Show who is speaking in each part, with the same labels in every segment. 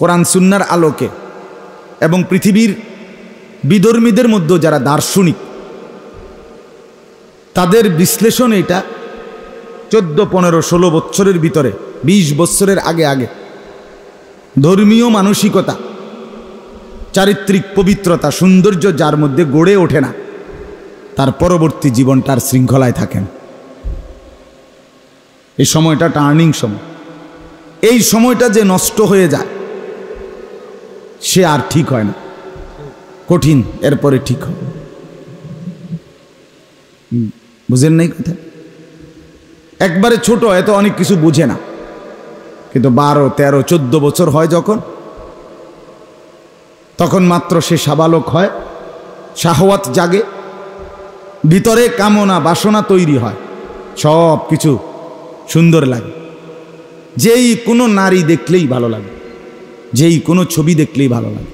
Speaker 1: কোরআন সুন্নার আলোকে এবং পৃথিবীর বিধর্মীদের মধ্যে যারা দার্শনিক তাদের বিশ্লেষণ এটা চোদ্দো পনেরো ষোলো বৎসরের ভিতরে ২০ বৎসরের আগে আগে ধর্মীয় মানসিকতা চারিত্রিক পবিত্রতা সৌন্দর্য যার মধ্যে গড়ে ওঠে না তার পরবর্তী জীবনটার শৃঙ্খলায় থাকেন এই সময়টা টার্নিং সময় এই সময়টা যে নষ্ট হয়ে যায় সে আর ঠিক হয় না কঠিন এরপরে ঠিক হয় বুঝেন নাই কথা একবারে ছোট এত অনেক কিছু বুঝে না কিন্তু বারো তেরো চোদ্দ বছর হয় যখন তখন মাত্র সে সাবালক হয় সাহওয়াত জাগে ভিতরে কামনা বাসনা তৈরি হয় সব কিছু সুন্দর লাগে যেই কোনো নারী দেখলেই ভালো লাগে যেই কোনো ছবি দেখলেই ভালো লাগে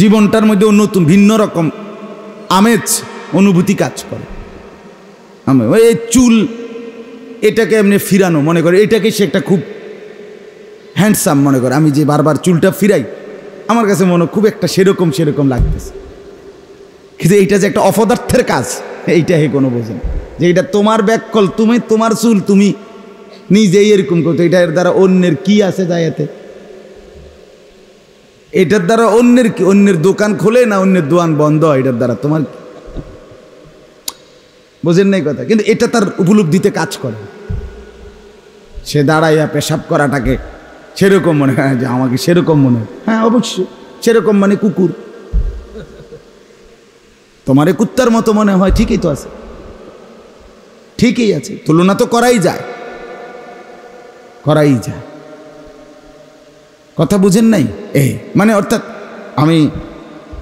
Speaker 1: জীবনটার মধ্যে নতুন ভিন্ন রকম আমেজ অনুভূতি কাজ করে আমি ওই চুল এটাকে এমনি ফিরানো মনে করে এটাকে সে একটা খুব হ্যান্ডসাম মনে করে আমি যে বারবার চুলটা ফিরাই আমার কাছে মনে খুব একটা সেরকম সেরকম লাগতেছে কিন্তু এইটা যে একটা অপদার্থের কাজ এইটা হে কোনো বোঝেন যে এটা তোমার ব্যাককল তুমি তোমার চুল তুমি নিজেই এরকম করতো এর দ্বারা অন্যের কি আছে যায় এতে এটার দ্বারা অন্যের কি অন্যের দোকান খোলে না অন্যের দোকান বন্ধ হয় এটার দ্বারা তোমার বোঝেন নাই কথা কিন্তু এটা তার উপলব্ধিতে কাজ করে সে দাঁড়াইয়া পেশাব করাটাকে সেরকম মনে হয় যে আমাকে সেরকম মনে হয় হ্যাঁ অবশ্যই সেরকম মানে কুকুর তোমার কুত্তার মতো মনে হয় ঠিকই তো আছে ঠিকই আছে তুলনা তো করাই যায় করাই যায় কথা বুঝেন নাই এ মানে অর্থাৎ আমি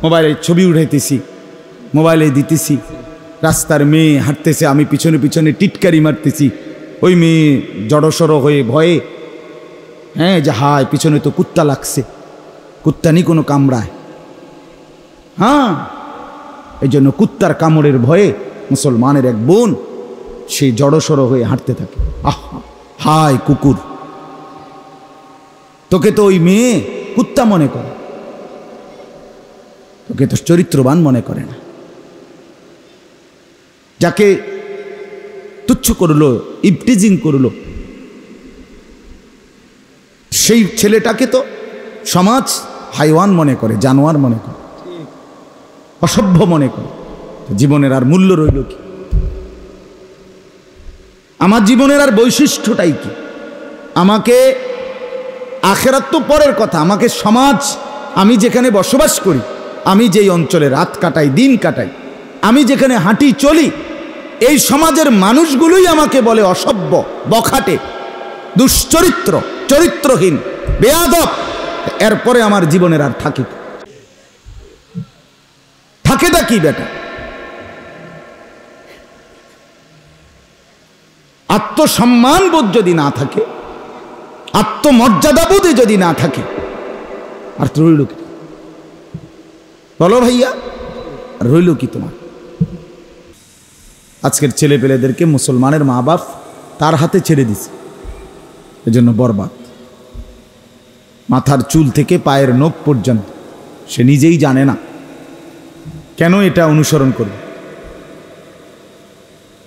Speaker 1: মোবাইলে ছবি উঠাইতেছি মোবাইলে দিতেছি রাস্তার মেয়ে হাঁটতেছে আমি পিছনে পিছনে টিটকারি মারতেছি ওই মেয়ে জড়সড় হয়ে ভয়ে হ্যাঁ যে হায় পিছনে তো কুত্তা লাগছে কুত্তানি কোনো কামড়ায় হ্যাঁ এই জন্য কুত্তার কামড়ের ভয়ে মুসলমানের এক বোন সে জড়সড় হয়ে হাঁটতে থাকে আহ হায় কুকুর তোকে তো ওই মেয়ে কুত্তা মনে করে তোকে তো চরিত্রবান মনে করে না যাকে তুচ্ছ করলো ইপটিজিং করলো সেই ছেলেটাকে তো সমাজ হাইওয়ান মনে করে জানোয়ার মনে করে অসভ্য মনে করে জীবনের আর মূল্য রইল কি আমার জীবনের আর বৈশিষ্ট্যটাই কি আমাকে আখেরাত তো পরের কথা আমাকে সমাজ আমি যেখানে বসবাস করি আমি যেই অঞ্চলে রাত কাটাই দিন কাটাই আমি যেখানে হাঁটি চলি এই সমাজের মানুষগুলোই আমাকে বলে অসভ্য বখাটে দুশ্চরিত্র চরিত্রহীন বেয়াদব এরপরে আমার জীবনের আর থাকে থাকে দা কি বেটা আত্মসম্মানবোধ যদি না থাকে আত্মমর্যাদাবোধে যদি না থাকে আর রইল কি বলো ভাইয়া রইল কি তোমার আজকের ছেলে পেলেদেরকে মুসলমানের মা বাপ তার হাতে ছেড়ে দিছে এজন্য বরবাদ মাথার চুল থেকে পায়ের নখ পর্যন্ত সে নিজেই জানে না কেন এটা অনুসরণ করবে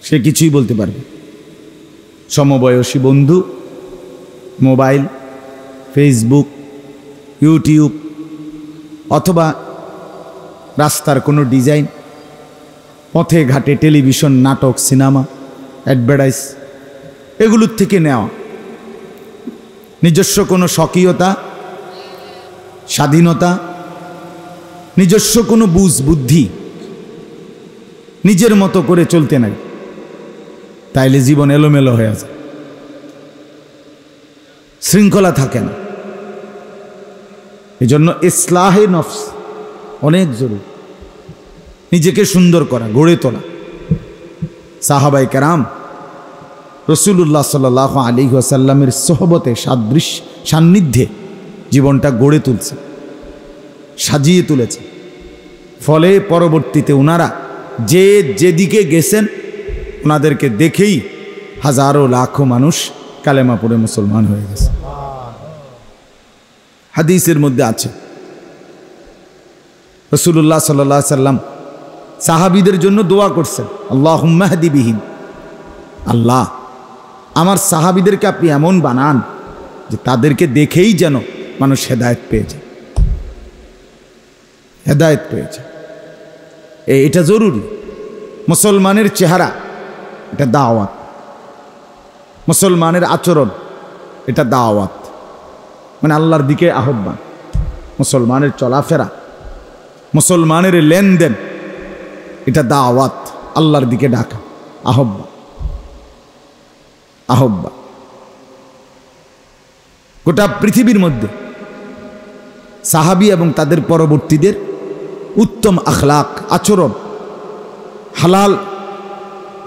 Speaker 1: সে কিছুই বলতে পারবে সমবয়সী বন্ধু মোবাইল ফেসবুক ইউটিউব অথবা রাস্তার কোনো ডিজাইন পথে ঘাটে টেলিভিশন নাটক সিনেমা অ্যাডভার্টাইজ এগুলোর থেকে নেওয়া নিজস্ব কোনো স্বকীয়তা স্বাধীনতা নিজস্ব কোনো বুঝ বুদ্ধি নিজের মতো করে চলতে নাই তাইলে জীবন এলোমেলো হয়ে আছে শৃঙ্খলা থাকে না এজন্য ইসলাহে নফস অনেক জরুরি নিজেকে সুন্দর করা গড়ে তোলা সাহাবাই কারাম রসুল্লাহ সাল আলী আসাল্লামের সোহবতে সাদৃশ সান্নিধ্যে জীবনটা গড়ে তুলছে সাজিয়ে তুলেছে ফলে পরবর্তীতে ওনারা যে যেদিকে গেছেন ওনাদেরকে দেখেই হাজারো লাখো মানুষ কালেমা মুসলমান হয়ে গেছে হাদিসের মধ্যে আছে রসুল্লাহ সাল্লা সাল্লাম সাহাবিদের জন্য দোয়া করছেন আল্লাহ হুম্মাহাদিবিহীন আল্লাহ আমার সাহাবিদেরকে আপনি এমন বানান যে তাদেরকে দেখেই যেন মানুষ হেদায়ত পেয়েছে হেদায়ত পেয়েছে এটা জরুরি মুসলমানের চেহারা এটা দাওয়াত মুসলমানের আচরণ এটা দাওয়াত মানে আল্লাহর দিকে আহ্বান মুসলমানের চলাফেরা মুসলমানের লেনদেন এটা দাওয়াত আল্লাহর দিকে ডাকা আহ্বান আহ্বান গোটা পৃথিবীর মধ্যে সাহাবি এবং তাদের পরবর্তীদের উত্তম আখলাক আচরণ হালাল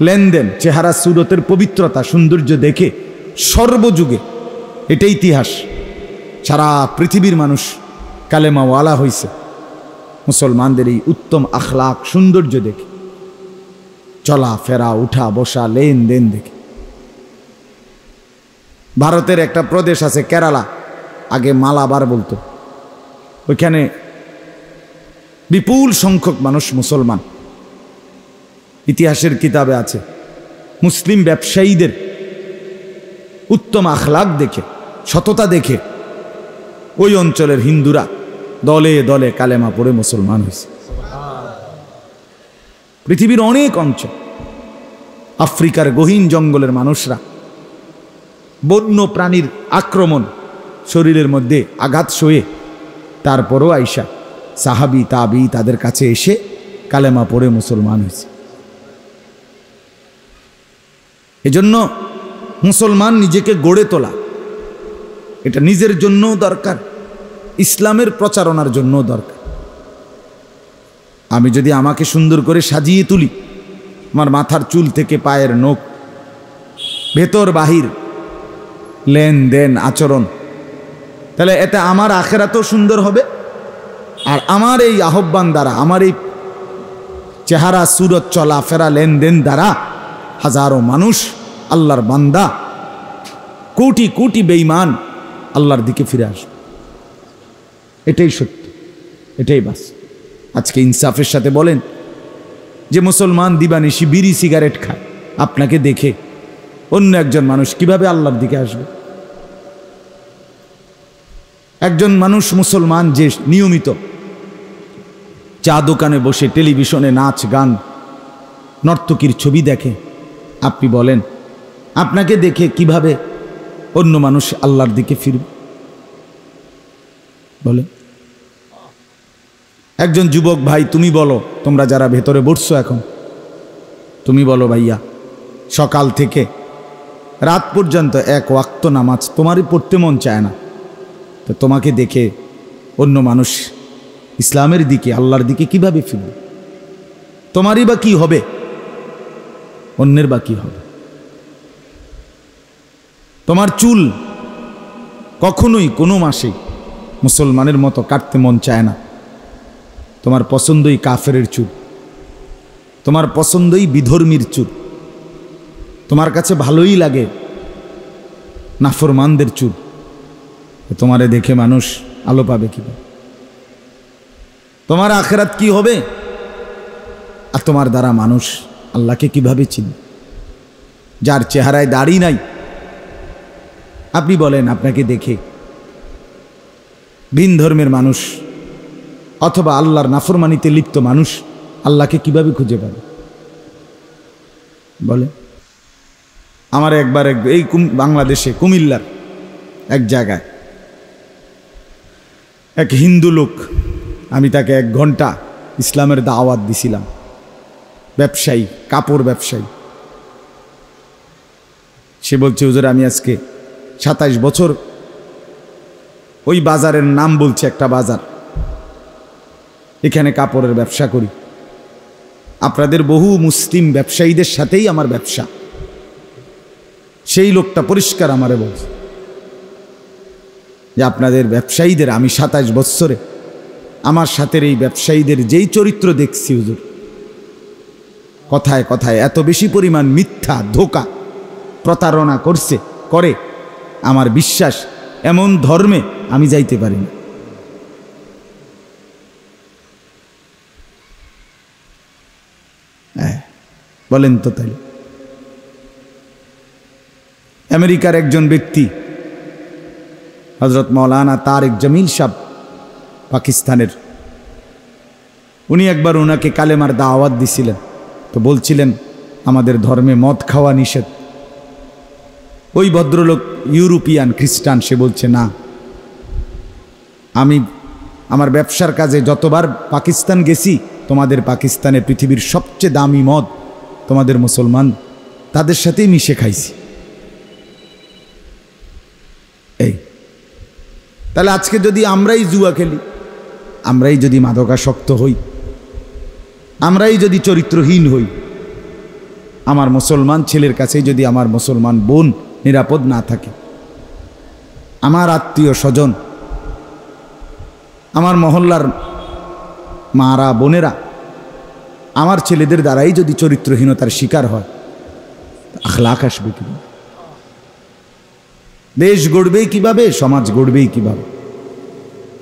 Speaker 1: লেনদেন চেহারা সুরতের পবিত্রতা সৌন্দর্য দেখে সর্বযুগে এটা ইতিহাস সারা পৃথিবীর মানুষ কালেমাওয়ালা হইছে মুসলমানদের এই উত্তম আখলাক সৌন্দর্য দেখে চলা ফেরা উঠা বসা লেনদেন দেখে ভারতের একটা প্রদেশ আছে কেরালা আগে মালাবার বলতো ওইখানে বিপুল সংখ্যক মানুষ মুসলমান ইতিহাসের কিতাবে আছে মুসলিম ব্যবসায়ীদের উত্তম আখলাক দেখে সততা দেখে ওই অঞ্চলের হিন্দুরা দলে দলে কালেমা পড়ে মুসলমান হয়েছে পৃথিবীর অনেক অঞ্চল আফ্রিকার গহীন জঙ্গলের মানুষরা বন্য প্রাণীর আক্রমণ শরীরের মধ্যে আঘাত শোয়ে তারপরও আইসা সাহাবি তাবি তাদের কাছে এসে কালেমা পড়ে মুসলমান হয়েছে এজন্য মুসলমান নিজেকে গড়ে তোলা এটা নিজের জন্যও দরকার ইসলামের প্রচারণার জন্যও দরকার আমি যদি আমাকে সুন্দর করে সাজিয়ে তুলি আমার মাথার চুল থেকে পায়ের নোখ ভেতর বাহির লেনদেন আচরণ তাহলে এতে আমার আখেরাতেও সুন্দর হবে আর আমার এই আহ্বান দ্বারা আমার এই চেহারা সুরত চলাফেরা লেনদেন দ্বারা হাজারো মানুষ আল্লাহর বান্দা কোটি কোটি বেইমান আল্লাহর দিকে ফিরে আসবো এটাই সত্য এটাই বাস আজকে ইনসাফের সাথে বলেন যে মুসলমান দিবানিশি বিড়ি সিগারেট খায় আপনাকে দেখে অন্য একজন মানুষ কিভাবে আল্লাহর দিকে আসবে একজন মানুষ মুসলমান যে নিয়মিত চা দোকানে বসে টেলিভিশনে নাচ গান নর্তকীর ছবি দেখে আপনি বলেন আপনাকে দেখে কিভাবে অন্য মানুষ আল্লাহর দিকে ফিরবে বলে একজন যুবক ভাই তুমি বলো তোমরা যারা ভেতরে বসছো এখন তুমি বলো ভাইয়া সকাল থেকে রাত পর্যন্ত এক ওয়াক্ত নামাজ তোমারই পড়তে মন চায় না তো তোমাকে দেখে অন্য মানুষ ইসলামের দিকে আল্লাহর দিকে কিভাবে ফিরবে তোমারই বা কি হবে অন্যের বা কি হবে তোমার চুল কখনোই কোনো মাসে মুসলমানের মতো কাটতে মন চায় না তোমার পছন্দই কাফেরের চুল তোমার পছন্দই বিধর্মীর চুল তোমার কাছে ভালোই লাগে নাফরমানদের চুল তোমারে দেখে মানুষ আলো পাবে কি তোমার আখেরাত কি হবে আর তোমার দ্বারা মানুষ আল্লাহকে কিভাবে চিন যার চেহারায় দাড়ি নাই আপনি বলেন আপনাকে দেখে ভিন ধর্মের মানুষ অথবা আল্লাহর নাফরমানিতে লিপ্ত মানুষ আল্লাহকে কিভাবে খুঁজে পাবে বলে আমার একবার এক এই বাংলাদেশে কুমিল্লার এক জায়গায় এক হিন্দু লোক আমি তাকে এক ঘন্টা ইসলামের দাওয়াত দিছিলাম ব্যবসায়ী কাপড় ব্যবসায়ী সে বলছে হুজুর আমি আজকে সাতাইশ বছর ওই বাজারের নাম বলছি একটা বাজার এখানে কাপড়ের ব্যবসা করি আপনাদের বহু মুসলিম ব্যবসায়ীদের সাথেই আমার ব্যবসা সেই লোকটা পরিষ্কার আমারে বলছে যে আপনাদের ব্যবসায়ীদের আমি সাতাশ বৎসরে আমার সাথের এই ব্যবসায়ীদের যেই চরিত্র দেখছি হুজুর কথায় কথায় এত বেশি পরিমাণ মিথ্যা ধোকা প্রতারণা করছে করে আমার বিশ্বাস এমন ধর্মে আমি যাইতে পারি না হ্যাঁ, বলেন তো তাই আমেরিকার একজন ব্যক্তি হজরত মৌলানা তারেক জমিল সাহ পাকিস্তানের উনি একবার ওনাকে কালেমার দাওয়াত দিছিলেন তো বলছিলেন আমাদের ধর্মে মদ খাওয়া নিষেধ ওই ভদ্রলোক ইউরোপিয়ান খ্রিস্টান সে বলছে না আমি আমার ব্যবসার কাজে যতবার পাকিস্তান গেছি তোমাদের পাকিস্তানে পৃথিবীর সবচেয়ে দামি মদ তোমাদের মুসলমান তাদের সাথেই মিশে খাইছি এই তাহলে আজকে যদি আমরাই জুয়া খেলি আমরাই যদি মাদকাসক্ত হই আমরাই যদি চরিত্রহীন হই আমার মুসলমান ছেলের কাছে যদি আমার মুসলমান বোন নিরাপদ না থাকে আমার আত্মীয় স্বজন আমার মহল্লার মারা বোনেরা আমার ছেলেদের দ্বারাই যদি চরিত্রহীনতার শিকার হয় আখলাখ আসবে কিভাবে দেশ গড়বেই কিভাবে সমাজ গড়বেই কিভাবে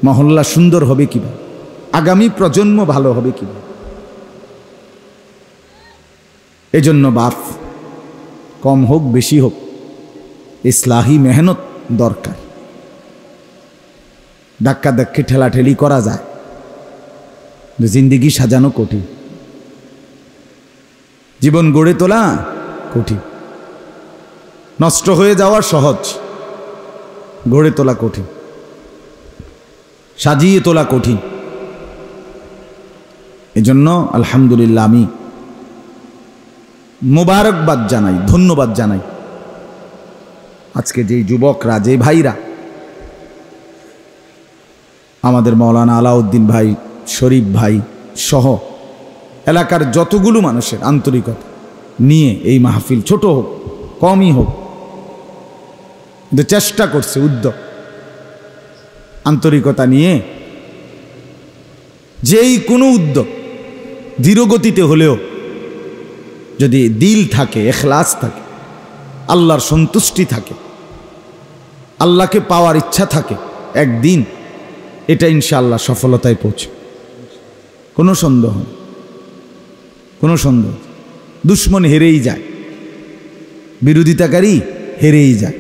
Speaker 1: মহল্লা সুন্দর হবে কিভাবে আগামী প্রজন্ম ভালো হবে কিভাবে এজন্য বাপ কম হোক বেশি হোক ইসলাহী মেহনত দরকার ধাক্কা ধাক্কি ঠেলাঠেলি করা যায় জিন্দিগি সাজানো কঠিন জীবন গড়ে তোলা কঠিন নষ্ট হয়ে যাওয়া সহজ গড়ে তোলা কঠিন সাজিয়ে তোলা কঠিন এজন্য আলহামদুলিল্লাহ আমি মোবারকবাদ জানাই ধন্যবাদ জানাই আজকে যেই যুবকরা যে ভাইরা আমাদের মৌলানা আলাউদ্দিন ভাই শরীফ ভাই সহ এলাকার যতগুলো মানুষের আন্তরিকতা নিয়ে এই মাহফিল ছোট হোক কমই হোক কিন্তু চেষ্টা করছে উদ্যোগ আন্তরিকতা নিয়ে যেই কোনো উদ্যোগ ধীরগতিতে হলেও যদি দিল থাকে এখলাস থাকে আল্লাহর সন্তুষ্টি থাকে আল্লাহকে পাওয়ার ইচ্ছা থাকে একদিন এটা ইনশাআল্লাহ সফলতায় পৌঁছে কোনো সন্দেহ কোনো সন্দেহ দুশ্মন হেরেই যায় বিরোধিতাকারী হেরেই যায়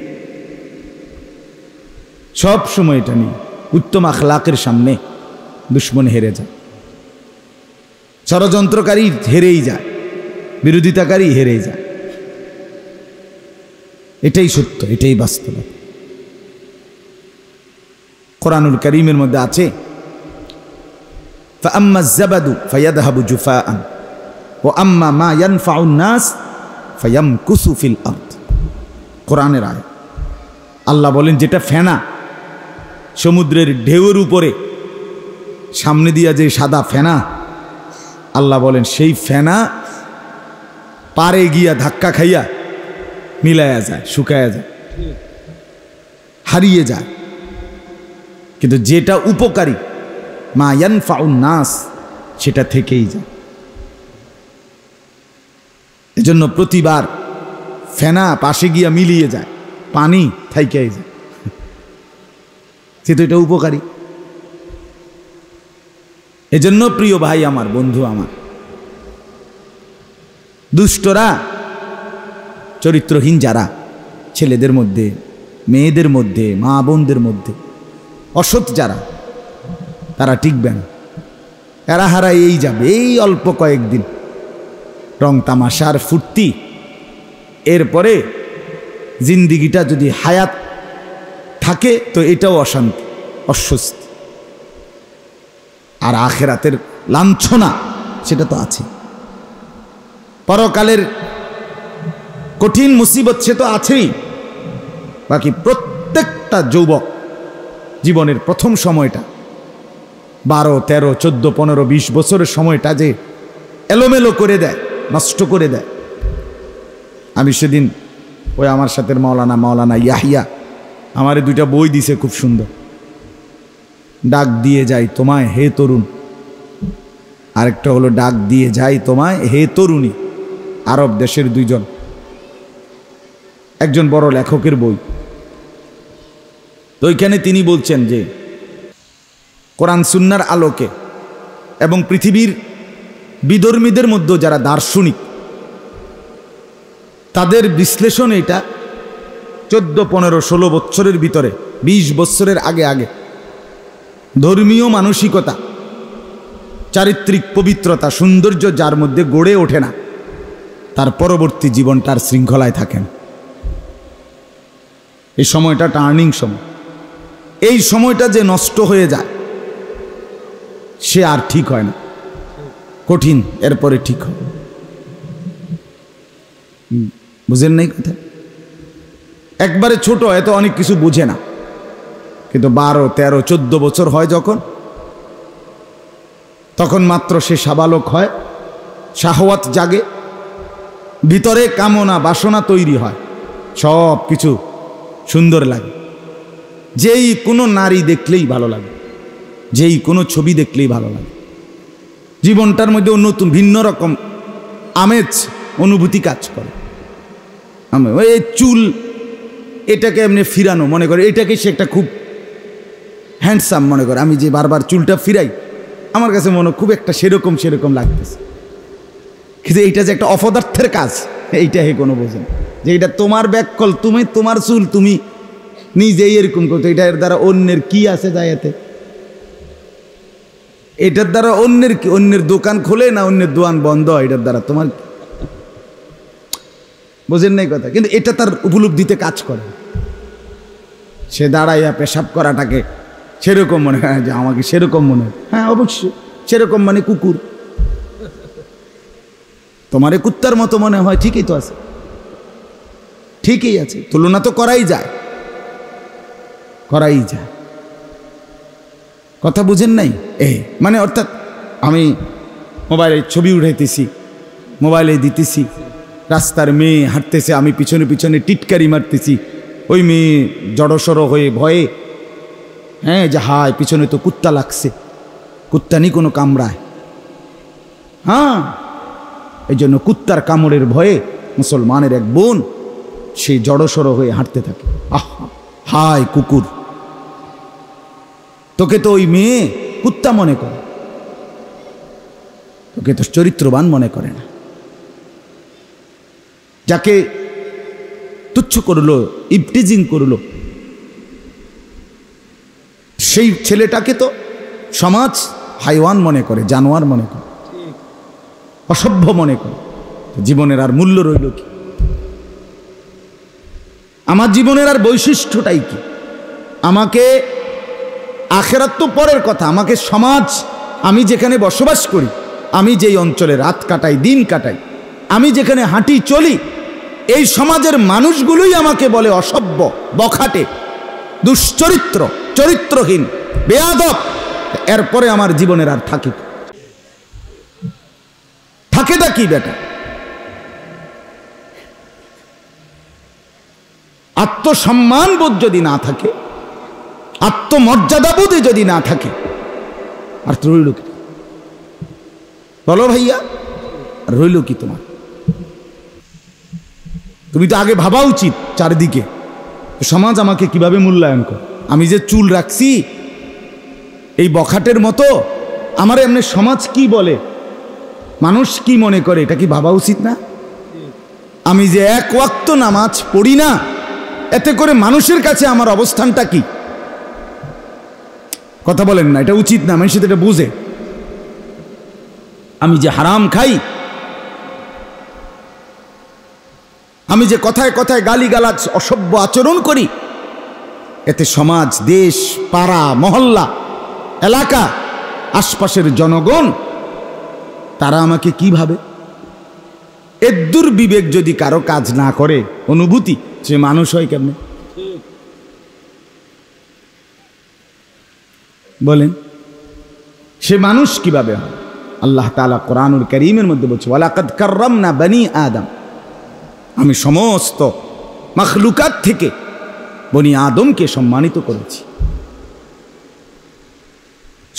Speaker 1: সব সময় এটা নিয়ে উত্তম আখলাকের সামনে দুশ্মন হেরে যায় ষড়যন্ত্রকারী হেরেই যায় বিরোধিতাকারী হেরেই যায় এটাই সত্য এটাই বাস্তবতা কোরআনুল করিমের মধ্যে আছে কোরআনের আয় আল্লাহ বলেন যেটা ফেনা সমুদ্রের ঢেউয়ের উপরে সামনে দিয়া যে সাদা ফেনা আল্লাহ বলেন সেই ফেনা পারে গিয়া ধাক্কা খাইয়া মিলায়া যায় শুকায়া যায় হারিয়ে যায় কিন্তু যেটা উপকারী মা ফাউন নাস সেটা থেকেই যায় এজন্য প্রতিবার ফেনা পাশে গিয়া মিলিয়ে যায় পানি থাইকাই যায় সে তো এটা উপকারী এজন্য প্রিয় ভাই আমার বন্ধু আমার দুষ্টরা চরিত্রহীন যারা ছেলেদের মধ্যে মেয়েদের মধ্যে মা বোনদের মধ্যে অসৎ যারা তারা টিকবেন এরা হারা এই যাবে এই অল্প কয়েকদিন রং তামাশার ফুর্তি এরপরে জিন্দিগিটা যদি হায়াত থাকে তো এটাও অশান্তি অস্বস্তি আর আখেরাতের লাঞ্ছনা সেটা তো আছে পরকালের কঠিন মুসিবত সে তো আছেই বাকি প্রত্যেকটা যুবক জীবনের প্রথম সময়টা বারো তেরো চোদ্দো পনেরো বিশ বছরের সময়টা যে এলোমেলো করে দেয় নষ্ট করে দেয় আমি সেদিন ওই আমার সাথে মাওলানা মাওলানা ইয়াহিয়া আমারে দুইটা বই দিছে খুব সুন্দর ডাক দিয়ে যাই তোমায় হে তরুণ আরেকটা হলো ডাক দিয়ে যাই তোমায় হে তরুণী আরব দেশের দুইজন একজন বড় লেখকের বই তো ওইখানে তিনি বলছেন যে কোরআন সুন্নার আলোকে এবং পৃথিবীর বিধর্মীদের মধ্যে যারা দার্শনিক তাদের বিশ্লেষণ এটা চোদ্দ পনেরো ষোলো বৎসরের ভিতরে ২০ বৎসরের আগে আগে ধর্মীয় মানসিকতা চারিত্রিক পবিত্রতা সৌন্দর্য যার মধ্যে গড়ে ওঠে না তার পরবর্তী জীবনটার শৃঙ্খলায় থাকেন এই সময়টা টার্নিং সময় এই সময়টা যে নষ্ট হয়ে যায় সে আর ঠিক হয় না কঠিন এরপরে ঠিক হয় বুঝেন নাই কথা একবারে ছোট এত অনেক কিছু বুঝে না কিন্তু বারো তেরো চোদ্দ বছর হয় যখন তখন মাত্র সে সাবালক হয় শাহওয়াত জাগে ভিতরে কামনা বাসনা তৈরি হয় সব কিছু সুন্দর লাগে যেই কোনো নারী দেখলেই ভালো লাগে যেই কোনো ছবি দেখলেই ভালো লাগে জীবনটার মধ্যে নতুন ভিন্ন রকম আমেজ অনুভূতি কাজ করে আমি এই চুল এটাকে এমনি ফিরানো মনে করে এটাকে সে একটা খুব হ্যান্ডসাম মনে করে আমি যে বারবার চুলটা ফিরাই আমার কাছে মনে খুব একটা সেরকম সেরকম লাগতেছে কিন্তু এইটা যে একটা অপদার্থের কাজ এইটা হে কোনো বোঝেন যে এটা তোমার ব্যাককল তুমি তোমার চুল তুমি নিজেই এরকম করতো এটা এর দ্বারা অন্যের কি আছে যায় এটার দ্বারা অন্যের কি অন্যের দোকান খোলে না অন্যের দোকান বন্ধ হয় এটার দ্বারা তোমার বোঝেন নাই কথা কিন্তু এটা তার উপলব্ধিতে কাজ করে সে দাঁড়াইয়া পেশাব করাটাকে সেরকম মনে হয় যে আমাকে সেরকম মনে হয় হ্যাঁ অবশ্যই সেরকম মানে কুকুর তোমার কুত্তার মতো মনে হয় ঠিকই তো আছে ঠিকই আছে তুলনা তো করাই যায় করাই যায় কথা বুঝেন নাই এ মানে অর্থাৎ আমি মোবাইলে ছবি উঠাইতেছি মোবাইলে দিতেছি রাস্তার মেয়ে হাঁটতেছে আমি পিছনে পিছনে টিটকারি মারতেছি ওই মেয়ে জড়সড় হয়ে ভয়ে হ্যাঁ যে হায় পিছনে তো কুত্তা লাগছে কুত্তানি কোনো কামড়ায় হ্যাঁ এই জন্য কুত্তার কামড়ের ভয়ে মুসলমানের এক বোন সে জড়সড় হয়ে হাঁটতে থাকে আহা হায় কুকুর তোকে তো ওই মেয়ে কুত্তা মনে করে তোকে তো চরিত্রবান মনে করে না যাকে তুচ্ছ করলো ইপটিজিং করলো সেই ছেলেটাকে তো সমাজ হাইওয়ান মনে করে জানোয়ার মনে করে অসভ্য মনে করে জীবনের আর মূল্য রইল কি আমার জীবনের আর বৈশিষ্ট্যটাই কি আমাকে আখেরাত তো পরের কথা আমাকে সমাজ আমি যেখানে বসবাস করি আমি যেই অঞ্চলে রাত কাটাই দিন কাটাই আমি যেখানে হাঁটি চলি এই সমাজের মানুষগুলোই আমাকে বলে অসভ্য বখাটে দুশ্চরিত্র চরিত্রহীন বেয়াদব এরপরে আমার জীবনের আর থাকে থাকে তা কি বেটা আত্মসম্মান বোধ যদি না থাকে আত্মমর্যাদাবোধে যদি না থাকে আর রইল কি বলো ভাইয়া রইল কি তোমার তুমি তো আগে ভাবা উচিত চারিদিকে সমাজ আমাকে কিভাবে মূল্যায়ন কর আমি যে চুল রাখছি এই বখাটের মতো আমার এমনি সমাজ কি বলে মানুষ কি মনে করে এটা কি ভাবা উচিত না আমি যে এক ওয়াক্ত নামাজ পড়ি না এতে করে মানুষের কাছে আমার অবস্থানটা কি কথা বলেন না এটা উচিত না মানুষের এটা বুঝে আমি যে হারাম খাই আমি যে কথায় কথায় গালিগালাজ অসভ্য আচরণ করি এতে সমাজ দেশ পাড়া মহল্লা এলাকা আশপাশের জনগণ তারা আমাকে কি ভাবে এর বিবেক যদি কারো কাজ না করে অনুভূতি সে মানুষ হয় কেমনে বলেন সে মানুষ কিভাবে হয় আল্লাহ তালা কোরআনুল করিমের মধ্যে বলছে ওয়ালাকাদ কার্রাম না বানি আদম আমি সমস্ত মখলুকাত থেকে বনি আদমকে সম্মানিত করেছি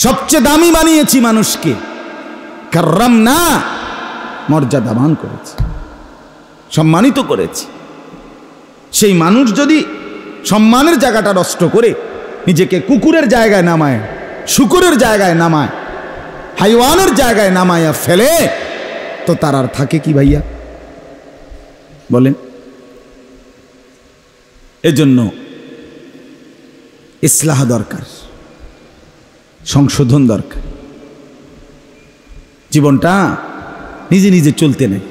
Speaker 1: সবচেয়ে দামি বানিয়েছি মানুষকে কার্রাম না মর্যাদাবান করেছি সম্মানিত করেছি সেই মানুষ যদি সম্মানের জায়গাটা নষ্ট করে নিজেকে কুকুরের জায়গায় নামায় শুকুরের জায়গায় নামায় হাইওয়ানের জায়গায় নামায়া ফেলে তো তার আর থাকে কি ভাইয়া বলেন এজন্য ইসলাহ দরকার সংশোধন দরকার জীবনটা নিজে নিজে চলতে নেই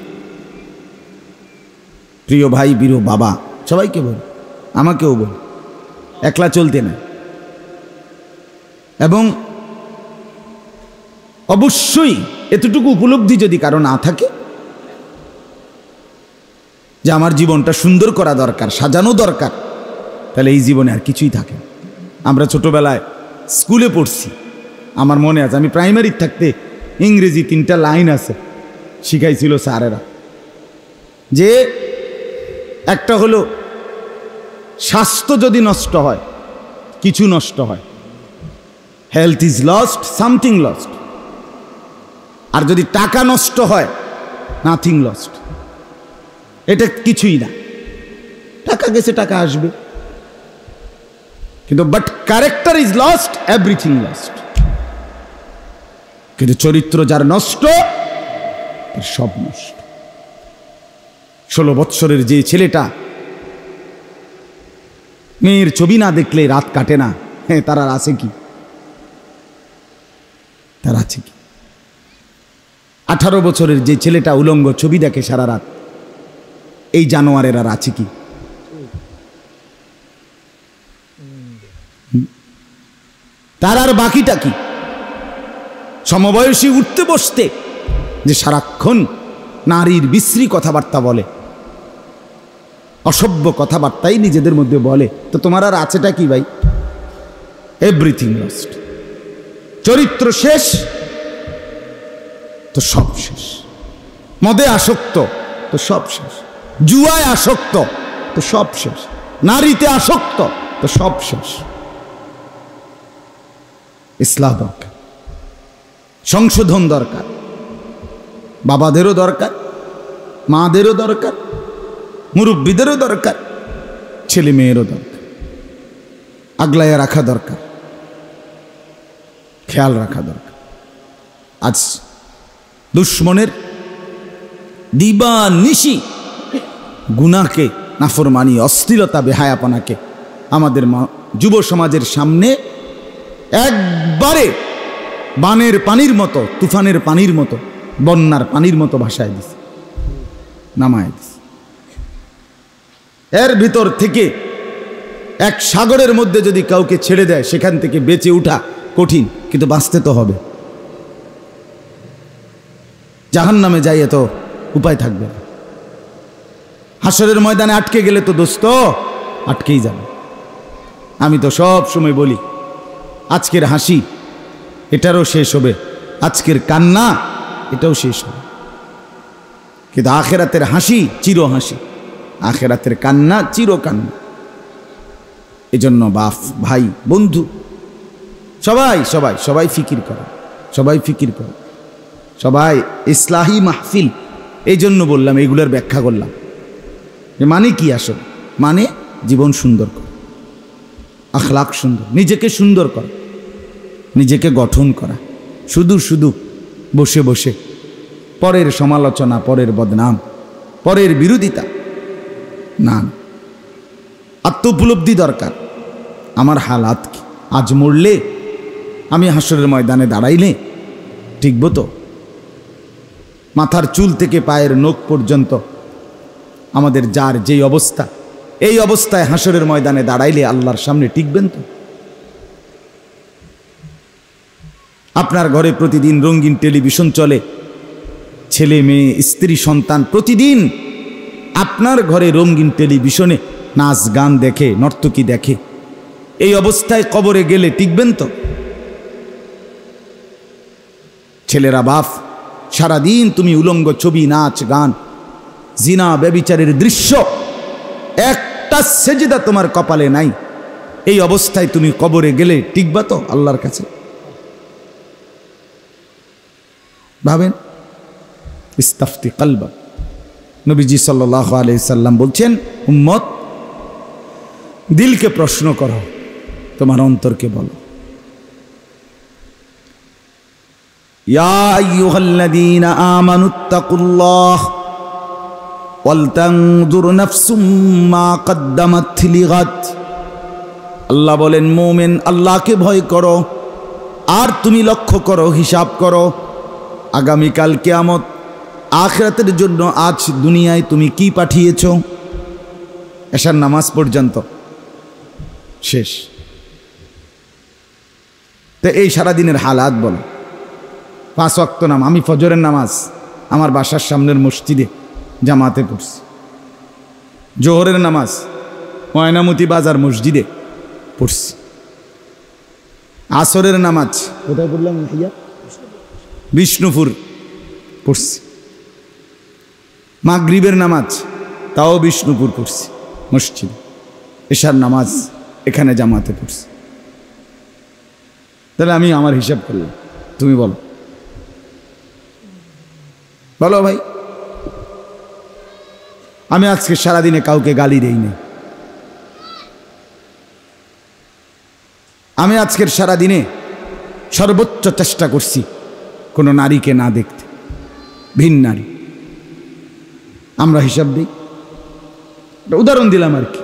Speaker 1: প্রিয় ভাই বীর বাবা সবাইকে বল আমাকেও বল একলা চলতে না এবং অবশ্যই এতটুকু উপলব্ধি যদি কারো না থাকে যে আমার জীবনটা সুন্দর করা দরকার সাজানো দরকার তাহলে এই জীবনে আর কিছুই থাকে আমরা ছোটবেলায় স্কুলে পড়ছি আমার মনে আছে আমি প্রাইমারি থাকতে ইংরেজি তিনটা লাইন আছে শিখাইছিল স্যারেরা যে একটা হলো স্বাস্থ্য যদি নষ্ট হয় কিছু নষ্ট হয় health is lost something lost আর যদি টাকা নষ্ট হয় নাথিং লস্ট এটা কিছুই না টাকা গেছে টাকা আসবে কিন্তু but character is lost everything lost কিন্তু চরিত্র যার নষ্ট সব নষ্ট ষোলো বৎসরের যে ছেলেটা মেয়ের ছবি না দেখলে রাত কাটে না হ্যাঁ তারা আছে কি তার আছে কি আঠারো বছরের যে ছেলেটা উলঙ্গ ছবি দেখে সারা রাত এই জানোয়ারের আর আছে কি তার আর বাকিটা কি সমবয়সী উঠতে বসতে যে সারাক্ষণ নারীর বিশ্রী কথাবার্তা বলে অসভ্য কথাবার্তাই নিজেদের মধ্যে বলে তো তোমার আর আছেটা কি ভাই এভরিথিং লস্ট চরিত্র শেষ তো সব শেষ মদে আসক্ত তো সব শেষ জুয়ায় আসক্ত তো সব শেষ নারীতে আসক্ত তো সব শেষ ইসলাম দরকার সংশোধন দরকার বাবাদেরও দরকার মাদেরও দরকার মুরব্বীদেরও দরকার ছেলে মেয়েরও দরকার আগলায় রাখা দরকার খেয়াল রাখা দরকার আজ দুশ্মনের দিবা নিশি গুনাকে নাফরমানি অস্থিরতা বেহায়াপনাকে আমাদের যুব সমাজের সামনে একবারে বানের পানির মতো তুফানের পানির মতো বন্যার পানির মতো ভাসায় দিছে নামায় দিছে এর ভিতর থেকে এক সাগরের মধ্যে যদি কাউকে ছেড়ে দেয় সেখান থেকে বেঁচে উঠা কঠিন কিন্তু বাঁচতে তো হবে জাহান নামে যাই এত উপায় থাকবে না হাসরের ময়দানে আটকে গেলে তো দোস্ত আটকেই যাবে আমি তো সব সময় বলি আজকের হাসি এটারও শেষ হবে আজকের কান্না এটাও শেষ হবে কিন্তু আখেরাতের হাসি চির হাসি আখেরাতের কান্না চিরকান্না এজন্য বাপ ভাই বন্ধু সবাই সবাই সবাই ফিকির করে সবাই ফিকির করে সবাই ইসলাহি মাহফিল এই জন্য বললাম এগুলোর ব্যাখ্যা করলাম যে মানে কি আসল মানে জীবন সুন্দর কর আখলাক সুন্দর নিজেকে সুন্দর করা নিজেকে গঠন করা শুধু শুধু বসে বসে পরের সমালোচনা পরের বদনাম পরের বিরোধিতা না আত্ম উপলব্ধি দরকার আমার হালাত কি আজ মরলে আমি হাসরের ময়দানে দাঁড়াইলে ঠিকব তো মাথার চুল থেকে পায়ের নখ পর্যন্ত আমাদের যার যেই অবস্থা এই অবস্থায় হাসরের ময়দানে দাঁড়াইলে আল্লাহর সামনে টিকবেন তো আপনার ঘরে প্রতিদিন রঙিন টেলিভিশন চলে ছেলে মেয়ে স্ত্রী সন্তান প্রতিদিন আপনার ঘরে রঙিন টেলিভিশনে নাচ গান দেখে নর্তকী দেখে এই অবস্থায় কবরে গেলে টিকবেন তো ছেলেরা বাফ সারাদিন তুমি উলঙ্গ ছবি নাচ গান জিনা ব্যবিচারের দৃশ্য একটা সেজেদা তোমার কপালে নাই এই অবস্থায় তুমি কবরে গেলে টিকবা তো আল্লাহর কাছে ভাবেন ইস্তাফতি কালবা নবীজি সাল্লাহ আলি সাল্লাম বলছেন উম্মত দিলকে প্রশ্ন করো তোমার অন্তরকে বলো আল্লাহ বলেন মোমেন আল্লাহকে ভয় করো আর তুমি লক্ষ্য করো হিসাব করো আগামীকাল কেয়ামত আখরাতের জন্য আজ দুনিয়ায় তুমি কি পাঠিয়েছ এসার নামাজ পর্যন্ত শেষ তো এই সারাদিনের হালাত বলো পাঁচ অক্ত নাম আমি ফজরের নামাজ আমার বাসার সামনের মসজিদে জামাতে পড়ছি জোহরের নামাজ ময়নামতি বাজার মসজিদে পড়ছি আসরের নামাজ কোথায় পড়লাম ভাইয়া বিষ্ণুপুর পড়ছি গ্রীবের নামাজ তাও বিষ্ণুপুর করছি মসজিদ এশার নামাজ এখানে জামাতে পড়ছি তাহলে আমি আমার হিসাব করলাম তুমি বলো বলো ভাই আমি আজকে সারাদিনে কাউকে গালি দেই না আমি আজকের সারাদিনে সর্বোচ্চ চেষ্টা করছি কোনো নারীকে না দেখতে ভিন নারী আমরা হিসাব দিই উদাহরণ দিলাম আর কি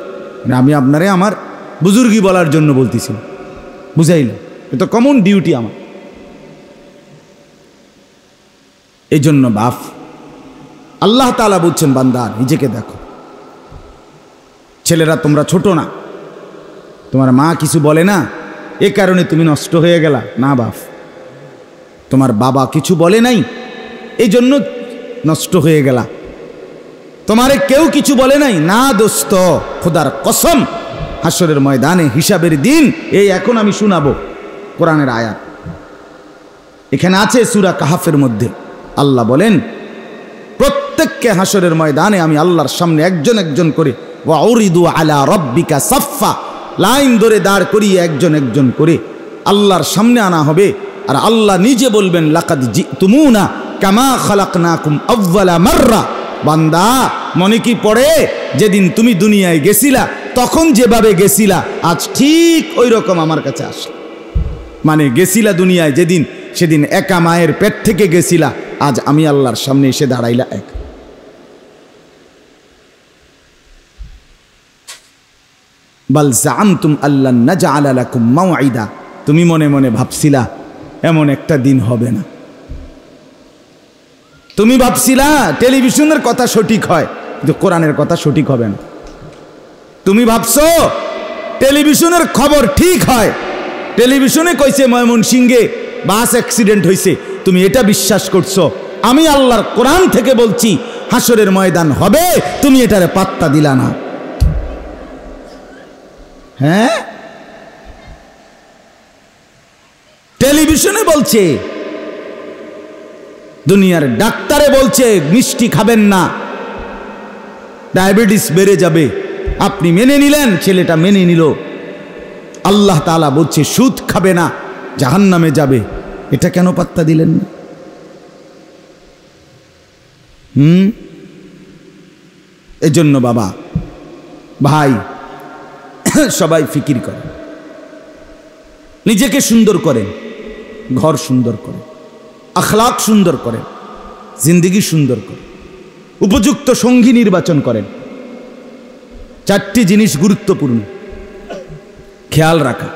Speaker 1: মানে আমি আপনারে আমার বুজুর্গি বলার জন্য বলতেছি বুঝাইল এটা কমন ডিউটি আমার এই জন্য বাফ আল্লাহ তালা বলছেন বান্দা নিজেকে দেখো ছেলেরা তোমরা ছোট না তোমার মা কিছু বলে না এ কারণে তুমি নষ্ট হয়ে গেলা না বাফ তোমার বাবা কিছু বলে নাই এই জন্য নষ্ট হয়ে গেলা তোমারে কেউ কিছু বলে নাই না দোস্ত খোদার কসম হাসরের ময়দানে হিসাবের দিন এই এখন আমি শুনাবো কোরআনের আয়াত এখানে আছে সুরা কাহাফের মধ্যে আল্লাহ বলেন প্রত্যেককে হাসরের ময়দানে আমি আল্লাহর সামনে একজন একজন করে ওয়াউরিদু আলা রব্বিকা সাফা লাইন ধরে দাঁড় করিয়ে একজন একজন করে আল্লাহর সামনে আনা হবে আর আল্লাহ নিজে বলবেন লাকাদ জি তুমুনা কামা খালাক কুম আউ্বালা মাররা বান্দা মনে কি পড়ে যেদিন তুমি দুনিয়ায় গেছিলা তখন যেভাবে গেছিলা আজ ঠিক ওই রকম আমার কাছে আস মানে গেছিলা দুনিয়ায় যেদিন সেদিন একা মায়ের পেট থেকে গেছিলা আজ আমি আল্লাহর সামনে এসে দাঁড়াইলা এক আল্লাহ তুমি মনে মনে ভাবছিলা এমন একটা দিন হবে না তুমি ভাবছিলা টেলিভিশনের কথা সঠিক হয় কিন্তু কোরআনের কথা সঠিক হবে না তুমি ভাবছো টেলিভিশনের খবর ঠিক হয় টেলিভিশনে কইছে সিংহে বাস অ্যাক্সিডেন্ট হয়েছে তুমি এটা বিশ্বাস করছো আমি আল্লাহর কোরআন থেকে বলছি হাসরের ময়দান হবে তুমি এটারে পাত্তা দিলা না হ্যাঁ টেলিভিশনে বলছে দুনিয়ার ডাক্তারে বলছে মিষ্টি খাবেন না ডায়াবেটিস বেড়ে যাবে আপনি মেনে নিলেন ছেলেটা মেনে নিল আল্লাহ তালা বলছে সুদ খাবে না জাহান নামে যাবে এটা কেন পাত্তা দিলেন না হুম এজন্য বাবা ভাই সবাই ফিকির করে নিজেকে সুন্দর করে ঘর সুন্দর করে আখলাক সুন্দর করেন জিন্দিগি সুন্দর করেন উপযুক্ত সঙ্গী নির্বাচন করেন চারটি জিনিস গুরুত্বপূর্ণ খেয়াল রাখা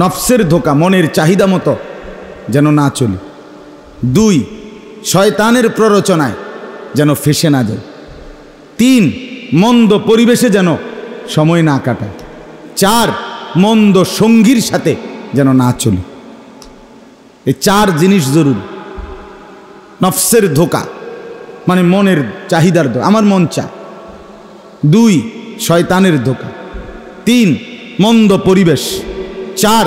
Speaker 1: নফসের ধোকা মনের চাহিদা মতো যেন না চলি দুই শয়তানের প্ররোচনায় যেন ফেসে না যায় তিন মন্দ পরিবেশে যেন সময় না কাটায় চার মন্দ সঙ্গীর সাথে যেন না চলি এই চার জিনিস জরুরি নফসের ধোকা মানে মনের চাহিদার ধোকা আমার মন চা দুই শয়তানের ধোকা তিন মন্দ পরিবেশ চার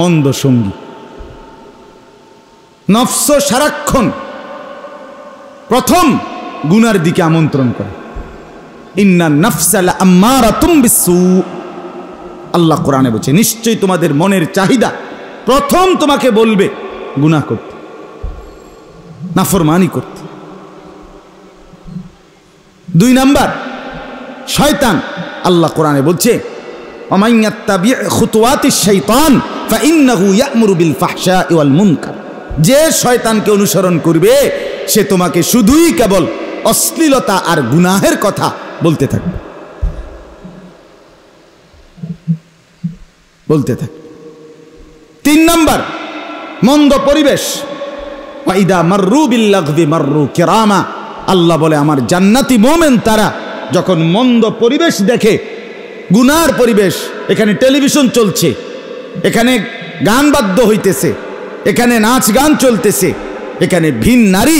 Speaker 1: মন্দ সঙ্গী নফস সারাক্ষণ প্রথম গুনার দিকে আমন্ত্রণ করে ইন্না নফসাল আম্মারা আল্লাহ কোরআনে বলছে নিশ্চয়ই তোমাদের মনের চাহিদা প্রথম তোমাকে বলবে গুণা করত নাফরমানি করত দুই নাম্বার শয়তান আল্লাহ কোরআনে বলছে যে শয়তানকে অনুসরণ করবে সে তোমাকে শুধুই কেবল অশ্লীলতা আর গুনাহের কথা বলতে থাকবে বলতে থাকবে তিন নাম্বার মন্দ পরিবেশ ওয়াইদা মার্রু বিল্লাগবি মার্রু কেরামা আল্লাহ বলে আমার জান্নাতি মোমেন তারা যখন মন্দ পরিবেশ দেখে গুনার পরিবেশ এখানে টেলিভিশন চলছে এখানে গান বাদ্য হইতেছে এখানে নাচ গান চলতেছে এখানে ভিন নারী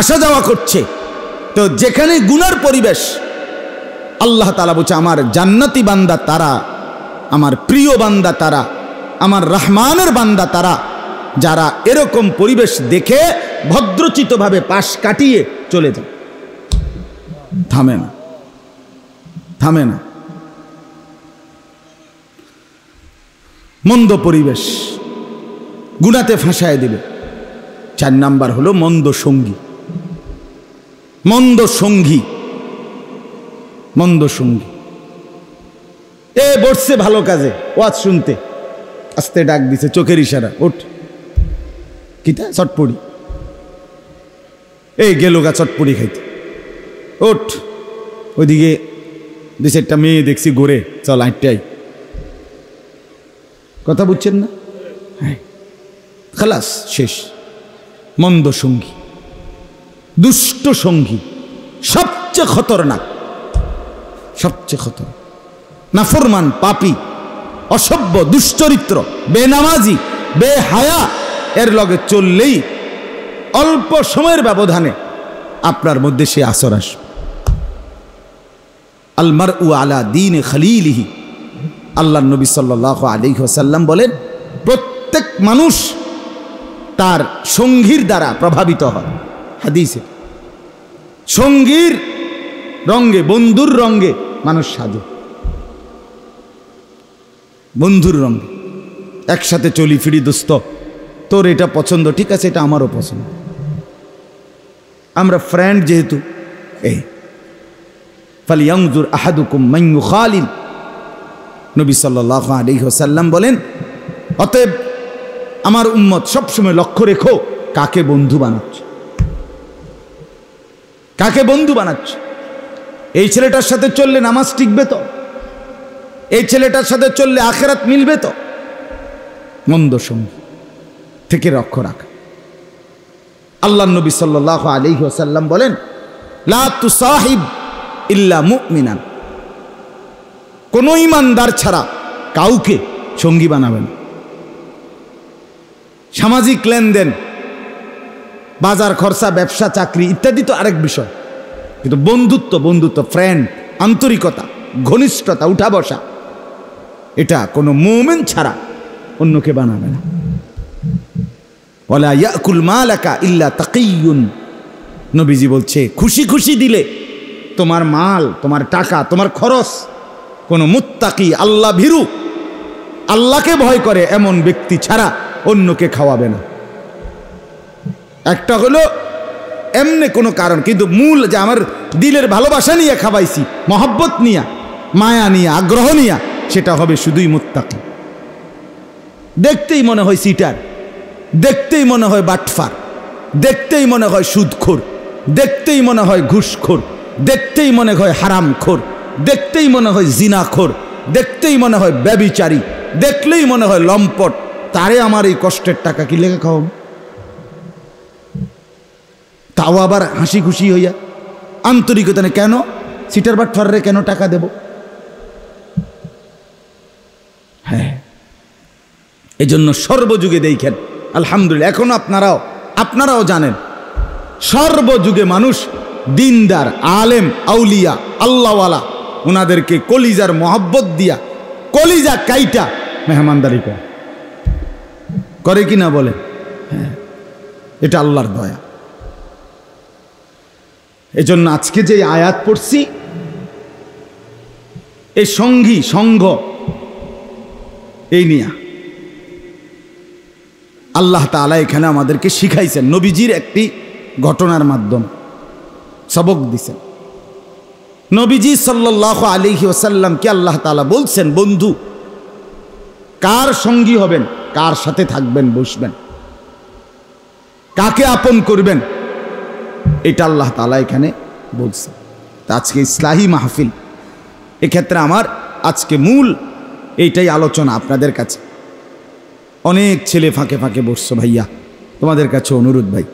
Speaker 1: আসা যাওয়া করছে তো যেখানে গুনার পরিবেশ আল্লাহ তালা বলছে আমার জান্নাতি বান্দা তারা আমার প্রিয় বান্দা তারা আমার রহমানের বান্দা তারা যারা এরকম পরিবেশ দেখে ভদ্রচিতভাবে পাশ কাটিয়ে চলে যায় থামে না থামে না মন্দ পরিবেশ গুণাতে ফাঁসায় দিবে চার নাম্বার হলো মন্দ সঙ্গী মন্দ সঙ্গী মন্দ সঙ্গী এ বসছে ভালো কাজে ওয়াজ শুনতে আস্তে ডাক দিছে চোখের ইশারা ওঠ তা চটপড়ি এই গেল গা চটপড়ি খাইতে ওঠ ওইদিকে দেশে একটা মেয়ে দেখছি গোরে চল আটটাই কথা বুঝছেন না হ্যাঁ খালাস শেষ মন্দ সঙ্গী দুষ্ট সঙ্গী সবচেয়ে খতরনাক সবচেয়ে খতর নাফরমান পাপি অসভ্য দুশ্চরিত্র বেনামাজি বেহায়া এর লগে চললেই অল্প সময়ের ব্যবধানে আপনার মধ্যে সে আসর আসবে আলমার উ আলা দিন খালিলিহি আল্লাহ নবী সাল্লাহ আলী সাল্লাম বলেন প্রত্যেক মানুষ তার সঙ্গীর দ্বারা প্রভাবিত হয় হাদিসে সঙ্গীর রঙ্গে বন্ধুর রঙ্গে মানুষ সাধু বন্ধুর রঙ একসাথে চলি ফিরি দোস্ত তোর এটা পছন্দ ঠিক আছে এটা আমারও পছন্দ আমরা ফ্রেন্ড যেহেতু এই ফালিয়াংজুর আহাদুকুম মাইয়ু খালিল নবী সাল্লাহ আলী সাল্লাম বলেন অতএব আমার উম্মত সবসময় লক্ষ্য রেখো কাকে বন্ধু বানাচ্ছ কাকে বন্ধু বানাচ্ছ এই ছেলেটার সাথে চললে নামাজ টিকবে তো এই ছেলেটার সাথে চললে আখেরাত মিলবে তো মন্দ সঙ্গী থেকে রক্ষ রাখ আল্লাহ নবী সাল আলি আসাল্লাম বলেন সাহিব ইল্লা মুমিনান কোনো ইমানদার ছাড়া কাউকে সঙ্গী বানাবেন সামাজিক লেনদেন বাজার খরচা ব্যবসা চাকরি ইত্যাদি তো আরেক বিষয় কিন্তু বন্ধুত্ব বন্ধুত্ব ফ্রেন্ড আন্তরিকতা ঘনিষ্ঠতা উঠা বসা এটা কোনো মোমেন ছাড়া অন্যকে বানাবে না বলা ইয়াকুল একা ইল্লা তাকিউন নবীজি বলছে খুশি খুশি দিলে তোমার মাল তোমার টাকা তোমার খরচ কোনো মুত্তাকি আল্লাহ ভীরু আল্লাহকে ভয় করে এমন ব্যক্তি ছাড়া অন্যকে খাওয়াবে না একটা হলো এমনি কোনো কারণ কিন্তু মূল যে আমার দিলের ভালোবাসা নিয়ে খাওয়াইছি মহব্বত নিয়া মায়া নিয়া আগ্রহ নিয়া সেটা হবে শুধুই মুত্তাকি দেখতেই মনে হয় সিটার দেখতেই মনে হয় বাটফার দেখতেই মনে হয় সুদখোর দেখতেই মনে হয় ঘুষখোর দেখতেই মনে হয় হারামখোর দেখতেই মনে হয় জিনাখোর দেখতেই মনে হয় ব্যবিচারী দেখলেই মনে হয় লম্পট তারে আমার এই কষ্টের টাকা কি লেখা খাও তাও আবার হাসি খুশি হইয়া আন্তরিকতা কেন সিটার বাটফাররে কেন টাকা দেবো হ্যাঁ এজন্য সর্বযুগে দেখেন আলহামদুলিল্লাহ এখন আপনারাও আপনারাও জানেন সর্বযুগে মানুষ দিনদার আলেম আউলিয়া আল্লাহওয়ালা ওনাদেরকে কলিজার মহব্বত দিয়া কলিজা কাইটা মেহমানদারি করে করে কি না বলে হ্যাঁ এটা আল্লাহর দয়া এজন্য আজকে যে আয়াত পড়ছি এই সঙ্গী সংঘ এই নিয়া আল্লাহ তালা এখানে আমাদেরকে শিখাইছেন নবীজির একটি ঘটনার মাধ্যম সবক দিছেন নবীজি সাল্লাহ আলিহি ওসাল্লামকে আল্লাহ তালা বলছেন বন্ধু কার সঙ্গী হবেন কার সাথে থাকবেন বসবেন কাকে আপন করবেন এটা আল্লাহ তালা এখানে বলছেন আজকে ইসলাহী মাহফিল এক্ষেত্রে আমার আজকে মূল এইটাই আলোচনা আপনাদের কাছে অনেক ছেলে ফাঁকে ফাঁকে বসছো ভাইয়া তোমাদের কাছে অনুরোধ ভাই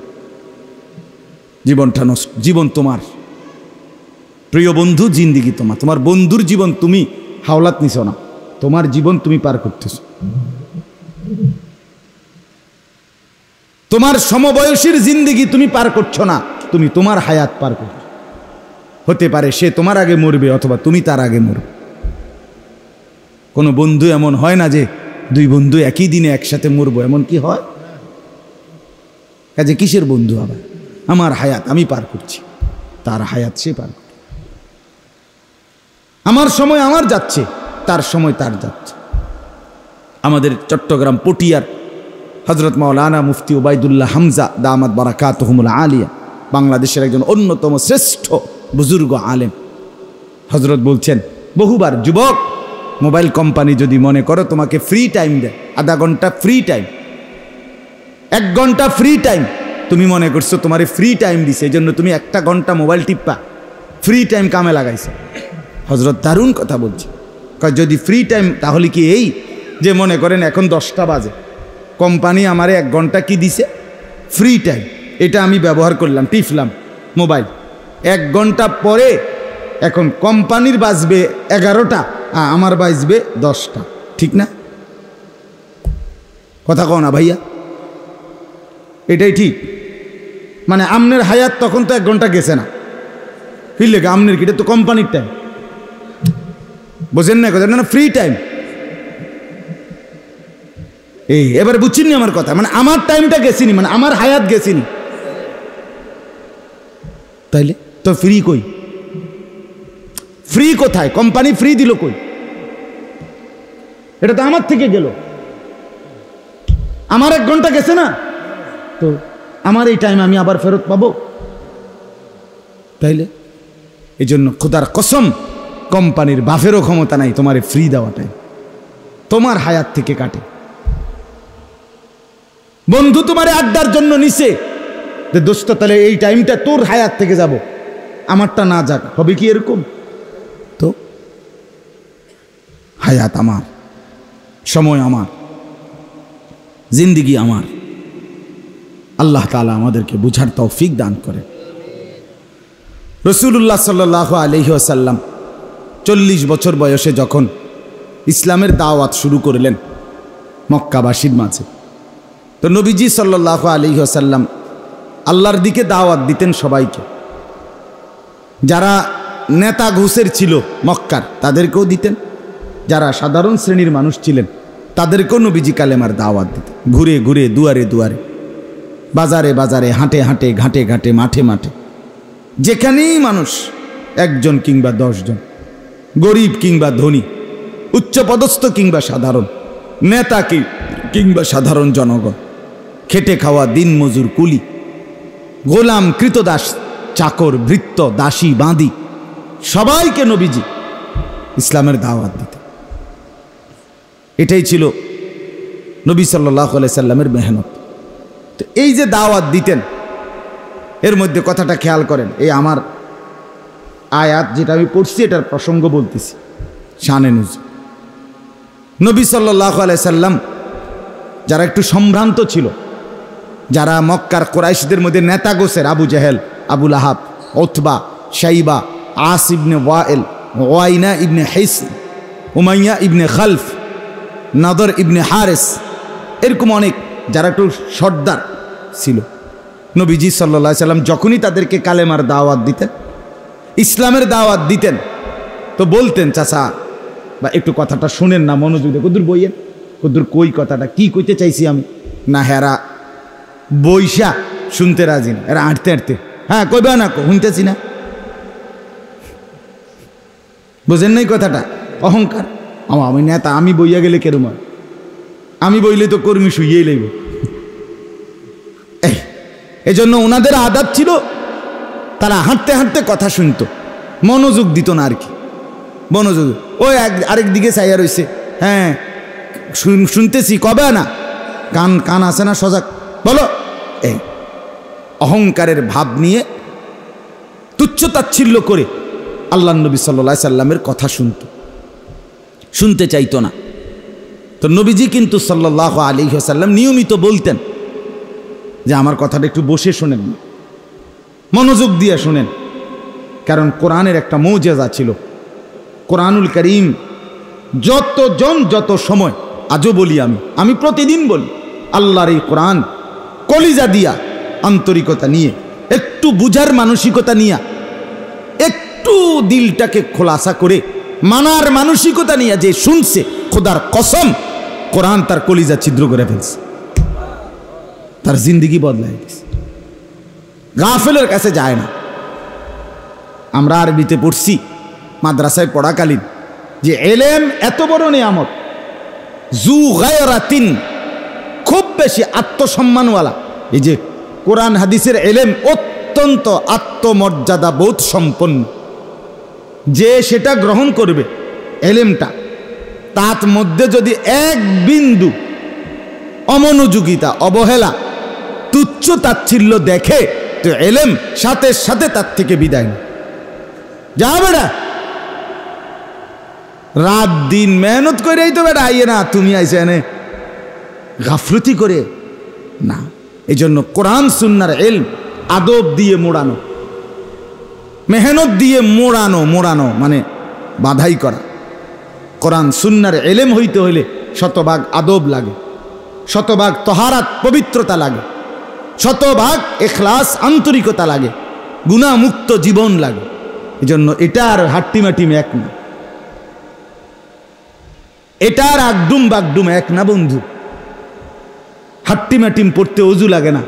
Speaker 1: জীবনটা নষ্ট জীবন তোমার প্রিয় বন্ধু জিন্দিগি তোমার তোমার বন্ধুর জীবন তুমি হাওলাত নিছ না তোমার জীবন তুমি পার করতেছ তোমার সমবয়সীর জিন্দিগি তুমি পার করছো না তুমি তোমার হায়াত পার করছো হতে পারে সে তোমার আগে মরবে অথবা তুমি তার আগে মরবে কোনো বন্ধু এমন হয় না যে দুই বন্ধু একই দিনে একসাথে মরবো এমন কি হয় কাজে কিসের বন্ধু আবার আমার হায়াত আমি পার করছি তার হায়াত সে পার আমার সময় আমার যাচ্ছে তার সময় তার যাচ্ছে আমাদের চট্টগ্রাম পটিয়ার হজরত মাওলানা মুফতি ওবায়দুল্লাহ হামজা দামাদ বারাকাত তহমুল্লা আলিয়া বাংলাদেশের একজন অন্যতম শ্রেষ্ঠ বুজুর্গ আলেম হজরত বলছেন বহুবার যুবক মোবাইল কোম্পানি যদি মনে করো তোমাকে ফ্রি টাইম দেয় আধা ঘন্টা ফ্রি টাইম এক ঘন্টা ফ্রি টাইম তুমি মনে করছো তোমার ফ্রি টাইম দিছে এই জন্য তুমি একটা ঘন্টা মোবাইল টিপ্পা ফ্রি টাইম কামে লাগাইছে হজরত দারুণ কথা বলছে কয় যদি ফ্রি টাইম তাহলে কি এই যে মনে করেন এখন দশটা বাজে কোম্পানি আমার এক ঘন্টা কি দিছে ফ্রি টাইম এটা আমি ব্যবহার করলাম টিপলাম মোবাইল এক ঘন্টা পরে এখন কোম্পানির বাজবে এগারোটা আর আমার বাঁচবে দশটা ঠিক না কথা কও না ভাইয়া এটাই ঠিক মানে আমনের হায়াত তখন তো এক ঘন্টা গেছে না ফিরলে গে আমনের কি এটা তো কোম্পানির টাইম বোঝেন না কথা না ফ্রি টাইম এই এবার বুঝছেন নি আমার কথা মানে আমার টাইমটা গেছিনি মানে আমার হায়াত গেছিনি তাইলে তো ফ্রি কই ফ্রি কোথায় কোম্পানি ফ্রি দিল কই এটা তো আমার থেকে গেল আমার এক ঘন্টা গেছে না তো আমার এই টাইম আমি আবার ফেরত পাবো তাইলে এই জন্য খোদার কসম কোম্পানির বাফেরও ক্ষমতা নাই তোমার ফ্রি দেওয়াটাই তোমার হায়াত থেকে কাটে বন্ধু তোমার আড্ডার জন্য নিছে যে দোস্ত তাহলে এই টাইমটা তোর হায়াত থেকে যাব আমারটা না যাক হবে কি এরকম হায়াত আমার সময় আমার জিন্দিগি আমার আল্লাহ তালা আমাদেরকে বুঝার তৌফিক দান করে রসুল্লাহ সাল্লাহ আলহিহাসাল্লাম চল্লিশ বছর বয়সে যখন ইসলামের দাওয়াত শুরু করলেন মক্কাবাসীর মাঝে তো নবীজি সাল্লাহ আলহিহাসাল্লাম আল্লাহর দিকে দাওয়াত দিতেন সবাইকে যারা নেতা ঘুষের ছিল মক্কার তাদেরকেও দিতেন যারা সাধারণ শ্রেণীর মানুষ ছিলেন তাদেরকেও নবীজি কালেমার দাওয়াত দিত ঘুরে ঘুরে দুয়ারে দুয়ারে বাজারে বাজারে হাঁটে হাঁটে ঘাটে ঘাটে মাঠে মাঠে যেখানেই মানুষ একজন কিংবা দশজন গরিব কিংবা ধনী উচ্চপদস্থ কিংবা সাধারণ নেতা কি কিংবা সাধারণ জনগণ খেটে খাওয়া দিনমজুর কুলি গোলাম কৃতদাস চাকর বৃত্ত দাসী বাঁধি সবাইকে নবীজি ইসলামের দাওয়াত দিত এটাই ছিল নবী সাল্লাহ সাল্লামের মেহনত তো এই যে দাওয়াত দিতেন এর মধ্যে কথাটা খেয়াল করেন এই আমার আয়াত যেটা আমি পড়ছি এটার প্রসঙ্গ বলতেছি শানে নুজ নবী সাল্লাহ সাল্লাম যারা একটু সম্ভ্রান্ত ছিল যারা মক্কার কোরাইশদের মধ্যে নেতা গোসের Abu Jahl Abu Lahab Utbah Shaybah As ibn Wail ওয়াইনা ইবনে হেস Umayyah ibn Khalaf Nadr ibn Harith এরকম অনেক যারা একটু সর্দার ছিল নবীজি সাল্লা সাল্লাম যখনই তাদেরকে কালেমার দাওয়াত দিতেন ইসলামের দাওয়াত দিতেন তো বলতেন চাচা বা একটু কথাটা শুনেন না মনোযোগ কুদুর বইয়েন কুদুর কই কথাটা কি কইতে চাইছি আমি না হেরা বৈশা শুনতে রাজি না এরা আঁটতে আঁটতে হ্যাঁ কইবে না শুনতেছি না বোঝেন নাই কথাটা অহংকার আমার আমি নেতা আমি বইয়া গেলে কেরম আমি বইলে তো কর্মী শুইয়েই লাগবে এই এজন্য ওনাদের আদাব ছিল তারা হাঁটতে হাঁটতে কথা শুনত মনোযোগ দিত না আর কি মনোযোগ ও এক আরেক দিকে চাইয়া রয়েছে হ্যাঁ শুনতেছি কবে না কান কান আসে না সজাগ বলো এই অহংকারের ভাব নিয়ে তুচ্ছ তাচ্ছিল্য করে আল্লাহ নবী সাল্লা সাল্লামের কথা শুনত শুনতে চাইতো না তো নবীজি কিন্তু সাল্লাহ আলী হাসাল্লাম নিয়মিত বলতেন যে আমার কথাটা একটু বসে শোনেন মনোযোগ দিয়ে শোনেন কারণ কোরআনের একটা মৌজেজা ছিল কোরআনুল করিম যতজন যত সময় আজও বলি আমি আমি প্রতিদিন বলি আল্লাহর এই কোরআন কলিজা দিয়া আন্তরিকতা নিয়ে একটু বুঝার মানসিকতা নিয়া একটু দিলটাকে খোলাসা করে মানার মানসিকতা নিয়ে যে শুনছে খোদার কসম কোরআন তার কলিজা ছিদ্র করে ফেলছে তার জিন্দিগি বদলাই গেছে গাফেলের কাছে যায় না আমরা আরবিতে পড়ছি মাদ্রাসায় পড়াকালীন যে এলেম এত বড় নিয়ামত জু তিন খুব বেশি আত্মসম্মানওয়ালা এই যে কোরআন হাদিসের এলেম অত্যন্ত আত্মমর্যাদা বোধ সম্পন্ন যে সেটা গ্রহণ করবে এলেমটা তার মধ্যে যদি এক বিন্দু অমনোযোগিতা অবহেলা তুচ্ছ তাচ্ছিল্য দেখে তো এলেম সাথে সাথে তার থেকে বিদায় নি যা বেড়া রাত দিন মেহনত করে তো বেড়া আইয়ে না তুমি আইসে এনে গাফলতি করে না এই জন্য কোরআন সুন্নার এলম আদব দিয়ে মোড়ানো মেহনত দিয়ে মোড়ানো মোড়ানো মানে বাধাই করা কোরআন সুন্নার এলেম হইতে হইলে শতভাগ আদব লাগে শতভাগ তহারাত পবিত্রতা লাগে শতভাগ এখলাস আন্তরিকতা লাগে গুণামুক্ত জীবন লাগে জন্য এটা আর হাট্টিমাটিম এক না এটার আগডুম বাগডুম এক না বন্ধু হাট্টিমাটিম পড়তে অজু লাগে না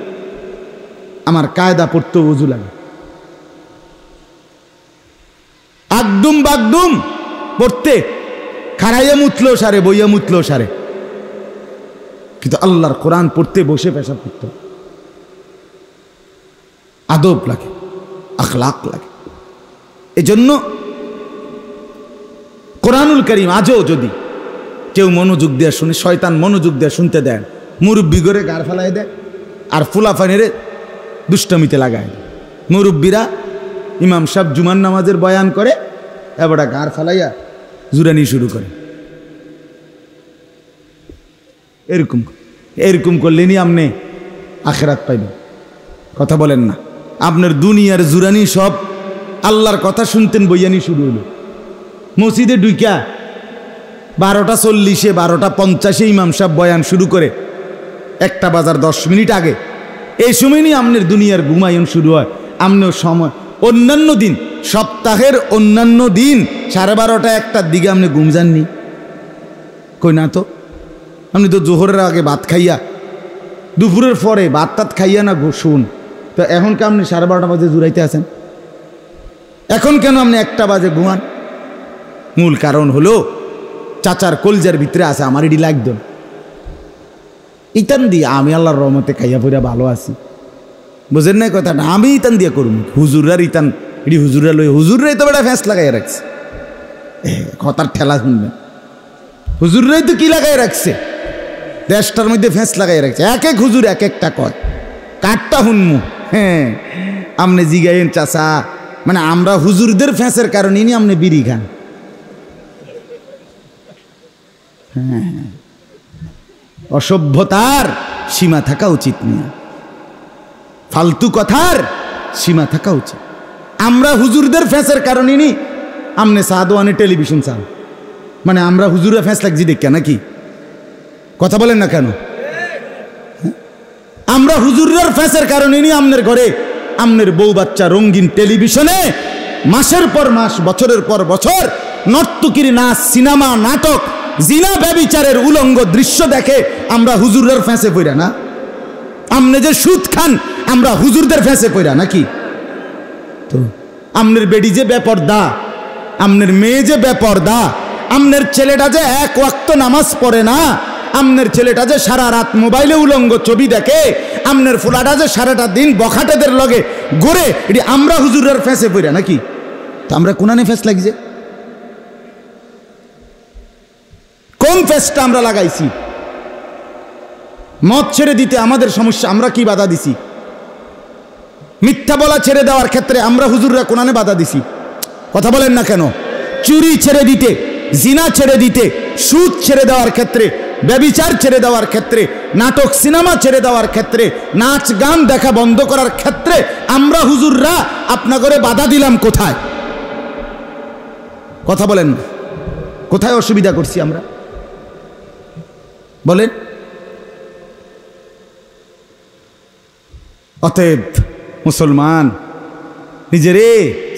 Speaker 1: আমার কায়দা পড়তে অজু লাগে বাগদুম বাগদুম পড়তে খারাইয়া মুতলো সারে বইয়া মুতলো সারে কিন্তু আল্লাহর কোরআন পড়তে বসে পেশা করত আদব লাগে আখলাক লাগে এজন্য কোরআনুল করিম আজও যদি কেউ মনোযোগ দেওয়া শুনে শয়তান মনোযোগ দেওয়া শুনতে দেন মুরব্বী করে গার ফেলাই দেয় আর ফুলাফানিরে দুষ্টমিতে লাগায় মুরব্বীরা ইমাম সাহ জুমান নামাজের বয়ান করে এবারটা গাঁড় ফেলাইয়া জুরানি শুরু করে এরকম এরকম করলেনি আপনি আখেরাত পাইবেন কথা বলেন না আপনার দুনিয়ার জুরানি সব আল্লাহর কথা শুনতেন বইয়ানি শুরু হলো মসজিদে ডুইকা বারোটা চল্লিশে বারোটা পঞ্চাশে ইমাম সাহেব বয়ান শুরু করে একটা বাজার দশ মিনিট আগে এই সময় নিয়ে আপনার দুনিয়ার ঘুমায়ন শুরু হয় আপনার সময় অন্যান্য দিন সপ্তাহের অন্যান্য দিন সাড়ে বারোটা একটার দিকে আপনি ঘুম যাননি কই না তো আপনি তো জোহরের আগে ভাত খাইয়া দুপুরের পরে ভাত টাত খাইয়া না শুন তো এখন কে আপনি সাড়ে বারোটা বাজে জুড়াইতে আছেন এখন কেন আপনি একটা বাজে ঘুমান মূল কারণ হলো চাচার কলজার ভিতরে আছে আমার এটি লাগতো ইতান দিয়ে আমি আল্লাহর রহমতে খাইয়া পড়িয়া ভালো আছি বুঝেন না কথাটা আমি ইতান দিয়ে করুন হুজুরার ইতান এটি হুজুরা লই হুজুররাই তো বেটা ফ্যাঁস লাগাই রাখছে কথার ঠেলা শুনবে হুজুররাই তো কি লাগাই রাখছে দেশটার মধ্যে ফ্যাঁস লাগাই রাখছে এক এক হুজুর এক একটা কয় কাঠটা শুনমু হ্যাঁ আমনে জিগাইন চাচা মানে আমরা হুজুরদের ফ্যাঁসের কারণে নি আমনে বিড়ি খান হ্যাঁ, হ্যাঁ। অসভ্যতার সীমা থাকা উচিত নিয়ে ফালতু কথার সীমা থাকা উচিত আমরা হুজুরদের ফ্যাঁসের কারণে নি আমনে সাহাদোয়ানে টেলিভিশন চান মানে আমরা হুজুরে ফ্যাঁস লাগছি দেখা নাকি কথা বলেন না কেন হ্যাঁ? আমরা হুজুরের ফ্যাঁসের কারণে নি আমনের ঘরে আমনের বউ বাচ্চা রঙিন টেলিভিশনে মাসের পর মাস বছরের পর বছর নর্তকির নাচ সিনেমা নাটক জিনা ব্যবিচারের উলঙ্গ দৃশ্য দেখে আমরা হুজুরের ফ্যাঁসে পইরা না আমনে যে সুদ খান আমরা হুজুরদের ফ্যাঁসে পইরা নাকি তো আমনের বেডি যে দা আমনের মেয়ে যে দা আমনের ছেলেটা যে এক ওয়াক্ত নামাজ পড়ে না আমনের ছেলেটা যে সারা রাত মোবাইলে উলঙ্গ ছবি দেখে আমনের ফুলাটা যে সারাটা দিন বখাটেদের লগে গড়ে এটি আমরা হুজুরের ফেঁসে পড়া নাকি তো আমরা কোনানে ফেঁস যে কোন ফেসটা আমরা লাগাইছি মদ ছেড়ে দিতে আমাদের সমস্যা আমরা কি বাধা দিছি মিথ্যা বলা ছেড়ে দেওয়ার ক্ষেত্রে আমরা হুজুররা কোনানে বাধা দিছি কথা বলেন না কেন চুরি ছেড়ে দিতে জিনা ছেড়ে দিতে সুদ ছেড়ে দেওয়ার ক্ষেত্রে ব্যবিচার ছেড়ে দেওয়ার ক্ষেত্রে নাটক সিনেমা ছেড়ে দেওয়ার ক্ষেত্রে নাচ গান দেখা বন্ধ করার ক্ষেত্রে আমরা হুজুররা আপনাগরে বাধা দিলাম কোথায় কথা বলেন কোথায় অসুবিধা করছি আমরা বলেন অতএব মুসলমান নিজেরে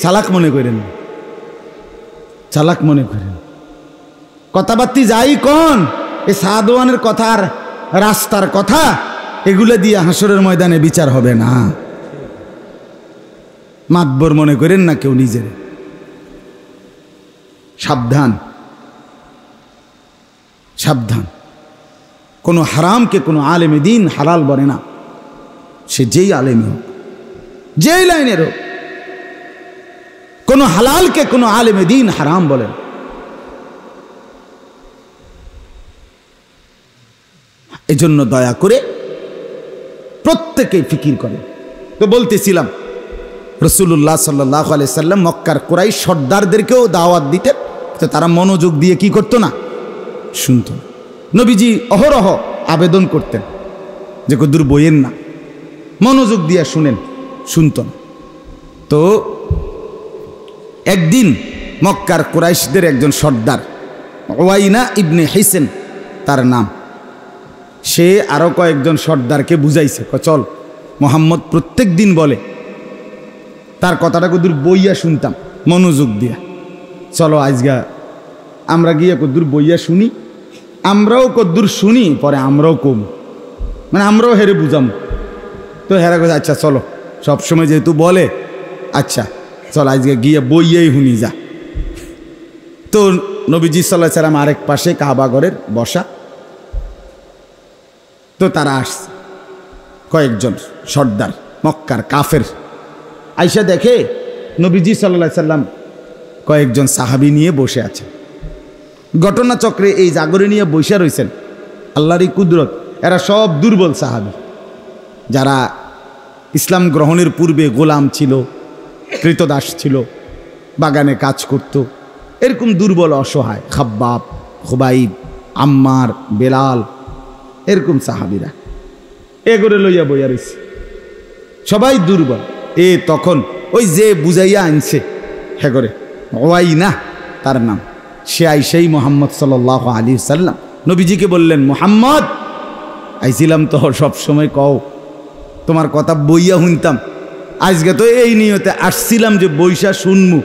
Speaker 1: চালাক মনে করেন চালাক মনে করেন কথাবার্তি যাই কন এ সাদওয়ানের কথার রাস্তার কথা এগুলো দিয়ে হাসরের ময়দানে বিচার হবে না মাতবর মনে করেন না কেউ নিজের সাবধান সাবধান কোনো হারামকে কোনো আলেমে দিন হালাল বলে না সে যেই আলেমে হোক যেই লাইনের হোক কোনো হালালকে কোনো আলেমে দিন হারাম বলেন এজন্য দয়া করে প্রত্যেকে ফিকির করে তো বলতেছিলাম রসুল্লাহ সাল্লাহ আলাইসাল্লাম সাল্লাম মক্কার কোরাই সর্দারদেরকেও দাওয়াত দিতেন তো তারা মনোযোগ দিয়ে কি করতো না শুনত নবীজি অহরহ আবেদন করতেন যে কদুর বইয়েন না মনোযোগ দিয়া শুনেন শুনত না তো একদিন মক্কার কুরাইশদের একজন সর্দার ওয়াইনা ইবনে হাইসেন তার নাম সে আরও কয়েকজন সর্দারকে বুঝাইছে চল মোহাম্মদ প্রত্যেক দিন বলে তার কথাটা কদুর বইয়া শুনতাম মনোযোগ দিয়া চলো আজগা আমরা গিয়ে কদ্দুর বইয়া শুনি আমরাও কদ্দুর শুনি পরে আমরাও কম মানে আমরাও হেরে বুঝাম তো হেরা কথা আচ্ছা চলো সবসময় যেহেতু বলে আচ্ছা চল আজকে গিয়ে বইয়েই হুনি যা তো নবীজি সাল্লাহ সাল্লাম আরেক পাশে কাবাগরের বসা তো তারা আসছে কয়েকজন সর্দার মক্কার কাফের আইসা দেখে নবীজি সাল্লাহ সাল্লাম কয়েকজন সাহাবি নিয়ে বসে আছে ঘটনা চক্রে এই জাগরে নিয়ে বসে রয়েছেন আল্লাহরই কুদরত এরা সব দুর্বল সাহাবি যারা ইসলাম গ্রহণের পূর্বে গোলাম ছিল কৃতদাস ছিল বাগানে কাজ করত এরকম দুর্বল অসহায় খাব্বাব খুবাইব আম্মার বেলাল এরকম সাহাবিরা এ করে লইয়া বইয়া রয়েছে সবাই দুর্বল এ তখন ওই যে বুঝাইয়া আনছে হে করে ওয়াই না তার নাম সে আইসাই মোহাম্মদ সাল আলী সাল্লাম নবীজিকে বললেন মোহাম্মদ আইসিলাম তো সবসময় কও তোমার কথা বইয়া শুনতাম আজকে তো এই নিয়তে আসছিলাম যে বৈশা শুনমু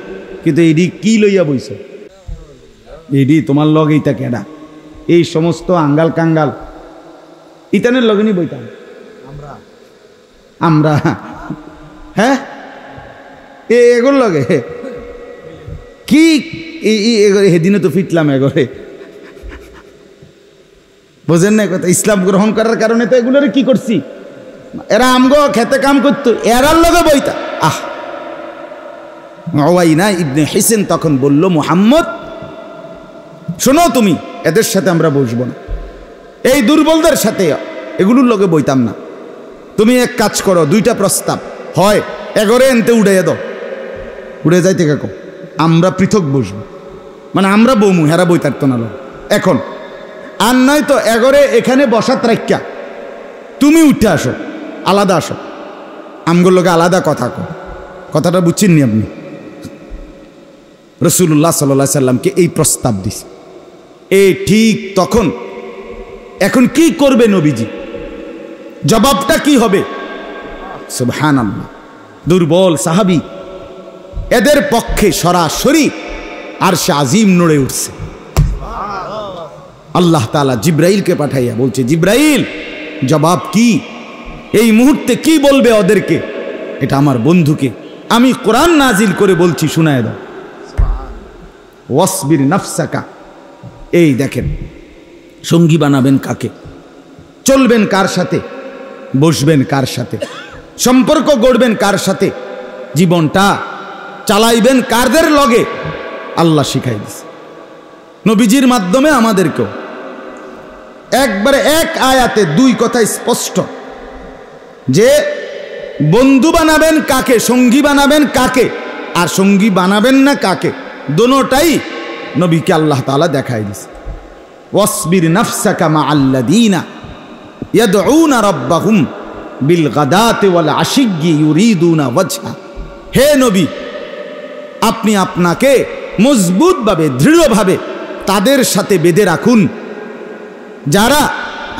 Speaker 1: কিন্তু এডি কি লইয়া বইছে এডি তোমার লগেইটা কেডা এই সমস্ত আঙ্গাল কাঙ্গাল ইতানের লগেনি বইতাম আমরা আমরা হ্যাঁ এগোর লগে কি এদিনে তো ফিটলাম এগরে বোঝেন না কথা ইসলাম গ্রহণ করার কারণে তো এগুলোরে কি করছি এরা আমগো খেতে কাম করত এরার লগে বইতা আহ না ইবনে হিসেন তখন বলল মুহাম্মদ শোনো তুমি এদের সাথে আমরা বসবো না এই দুর্বলদের সাথে এগুলোর লগে বইতাম না তুমি এক কাজ করো দুইটা প্রস্তাব হয় এগরে এনতে উড়াইয়া দাও উড়ে যাইতে কাকো আমরা পৃথক বসব মানে আমরা বৌমু হেরা বই থাকতো না এখন আর নয় তো এগরে এখানে বসাত রাখা তুমি উঠে আসো আলাদা আসো আমগুর লোকে আলাদা কথা কো কথাটা বুঝছেন নি আপনি রসুল্লাহ সাল্লা সাল্লামকে এই প্রস্তাব দিছে এ ঠিক তখন এখন কি করবে নবীজি জবাবটা কি হবে হ্যাঁ দুর্বল সাহাবি এদের পক্ষে সরাসরি আর সে আজিম নড়ে উঠছে আল্লাহ তালা জিব্রাইলকে পাঠাইয়া বলছে জিব্রাইল জবাব কি এই মুহূর্তে কি বলবে ওদেরকে এটা আমার বন্ধুকে আমি কোরআন নাজিল করে বলছি শুনায় দাও ওয়াসবির নাফসাকা এই দেখেন সঙ্গী বানাবেন কাকে চলবেন কার সাথে বসবেন কার সাথে সম্পর্ক গড়বেন কার সাথে জীবনটা চালাইবেন কারদের লগে আল্লাহ শিখাই দিছে নবীজির মাধ্যমে আমাদেরকেও একবারে এক আয়াতে দুই কথা স্পষ্ট যে বন্ধু বানাবেন কাকে সঙ্গী বানাবেন কাকে আর সঙ্গী বানাবেন না কাকে দোনোটাই নবীকে আল্লাহ তালা দেখাই দিছে ওয়াসবির নাফসাকা মা আল্লা দিনা ইয়াদউনা রব্বাহুম বিল গাদাতে ওয়াল আশিগি না ওয়াজহা হে নবী আপনি আপনাকে মজবুতভাবে দৃঢ়ভাবে তাদের সাথে বেঁধে রাখুন যারা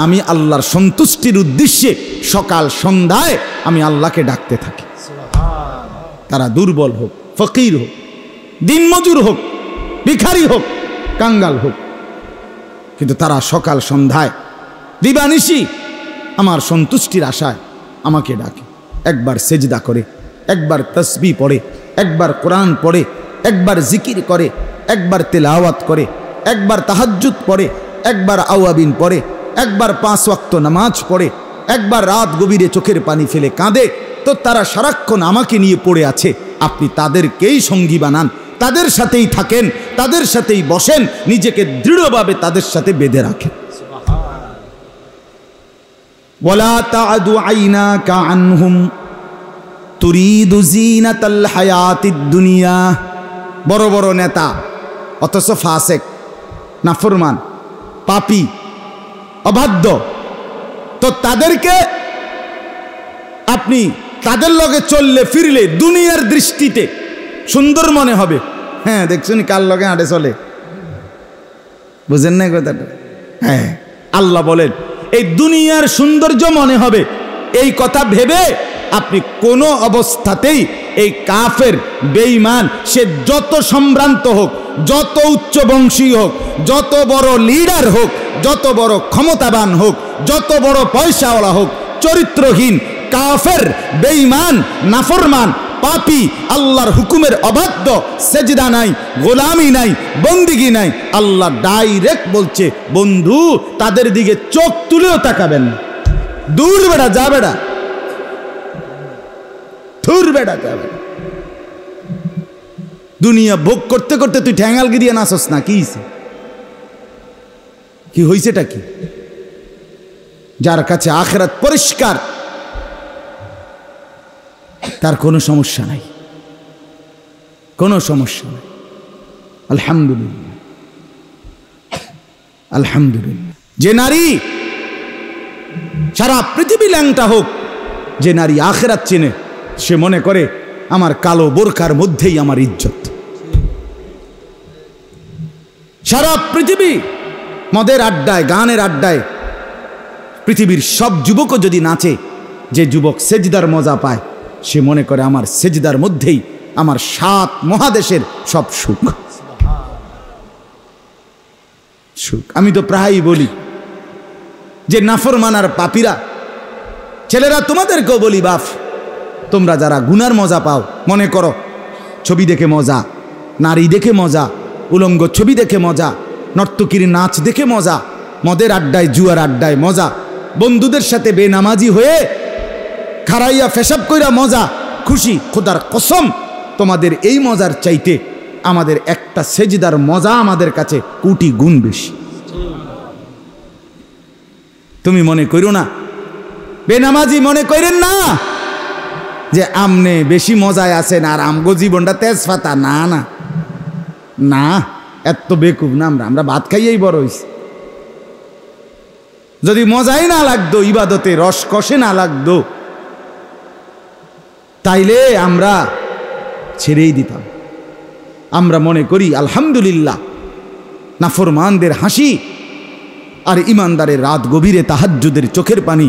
Speaker 1: আমি আল্লাহর সন্তুষ্টির উদ্দেশ্যে সকাল সন্ধ্যায় আমি আল্লাহকে ডাকতে থাকি তারা দুর্বল হোক ফকির হোক দিনমজুর হোক ভিখারি হোক কাঙ্গাল হোক কিন্তু তারা সকাল সন্ধ্যায় দিবানিশি আমার সন্তুষ্টির আশায় আমাকে ডাকে একবার সেজদা করে একবার তসবি পড়ে একবার কোরআন পড়ে একবার জিকির করে একবার তেলাওয়াত করে একবার তাহাজ্জুদ পড়ে একবার আওয়াবিন পড়ে একবার পাঁচ ওয়াক্ত নামাজ পড়ে একবার রাত গভীরে চোখের পানি ফেলে কাঁদে তো তারা সারাক্ষণ আমাকে নিয়ে পড়ে আছে আপনি তাদেরকেই সঙ্গী বানান তাদের সাথেই থাকেন তাদের সাথেই বসেন নিজেকে দৃঢ়ভাবে তাদের সাথে বেঁধে রাখেন বড় বড় নেতা অথচ ফাসেক নাফরমান পাপি অবাধ্য তো তাদেরকে আপনি তাদের লগে চললে ফিরলে দুনিয়ার দৃষ্টিতে সুন্দর মনে হবে হ্যাঁ দেখছেন কার লগে হাঁটে চলে বুঝেন না কথাটা হ্যাঁ আল্লাহ বলেন এই দুনিয়ার সৌন্দর্য মনে হবে এই কথা ভেবে আপনি কোনো অবস্থাতেই এই কাফের বেইমান সে যত সম্ভ্রান্ত হোক যত উচ্চবংশী হোক যত বড় লিডার হোক যত বড় ক্ষমতাবান হোক যত বড় পয়সাওয়ালা হোক চরিত্রহীন কাফের বেঈমান নাফরমান পাপি আল্লাহর হুকুমের অবাধ্য সেজদা নাই গোলামি নাই বন্দিগি নাই আল্লাহ ডাইরেক্ট বলছে বন্ধু তাদের দিকে চোখ তুলেও তাকাবেন দূর বেড়া যা বেড়া থুর বেড়া যাবে দুনিয়া ভোগ করতে করতে তুই ঠ্যাঙ্গালগিরিয়া নাচস না কি কি এটা কি যার কাছে আখেরাত পরিষ্কার তার কোনো সমস্যা নাই কোনো সমস্যা নাই আলহামদুলিল্লাহ আলহামদুলিল্লাহ যে নারী সারা পৃথিবী ল্যাংটা হোক যে নারী আখেরাত চেনে সে মনে করে আমার কালো বোরকার মধ্যেই আমার ইজ্জত সারা পৃথিবী মদের আড্ডায় গানের আড্ডায় পৃথিবীর সব যুবকও যদি নাচে যে যুবক সেজদার মজা পায় সে মনে করে আমার সেজদার মধ্যেই আমার সাত মহাদেশের সব সুখ সুখ আমি তো প্রায়ই বলি যে মানার পাপিরা ছেলেরা তোমাদেরকেও বলি বাফ তোমরা যারা গুনার মজা পাও মনে করো ছবি দেখে মজা নারী দেখে মজা উলঙ্গ ছবি দেখে মজা নর্তকীর নাচ দেখে মজা মদের আড্ডায় জুয়ার আড্ডায় মজা বন্ধুদের সাথে বেনামাজি হয়ে খারাইয়া ফেসাব কইরা মজা খুশি খোদার কসম তোমাদের এই মজার চাইতে আমাদের একটা সেজদার মজা আমাদের কাছে কুটি গুণ বেশি তুমি মনে করো না বেনামাজি মনে করেন না যে আমনে বেশি মজায় আছেন আর আমগো জীবনটা তেজপাতা না না না এত বেকুব না আমরা আমরা ভাত খাইয়েই বড় হয়েছি যদি মজাই না লাগতো ইবাদতে রসকষে না লাগতো তাইলে আমরা ছেড়েই দিতাম আমরা মনে করি আলহামদুলিল্লাহ নাফরমানদের হাসি আর ইমানদারের রাত গভীরে তাহাজ্জুদের চোখের পানি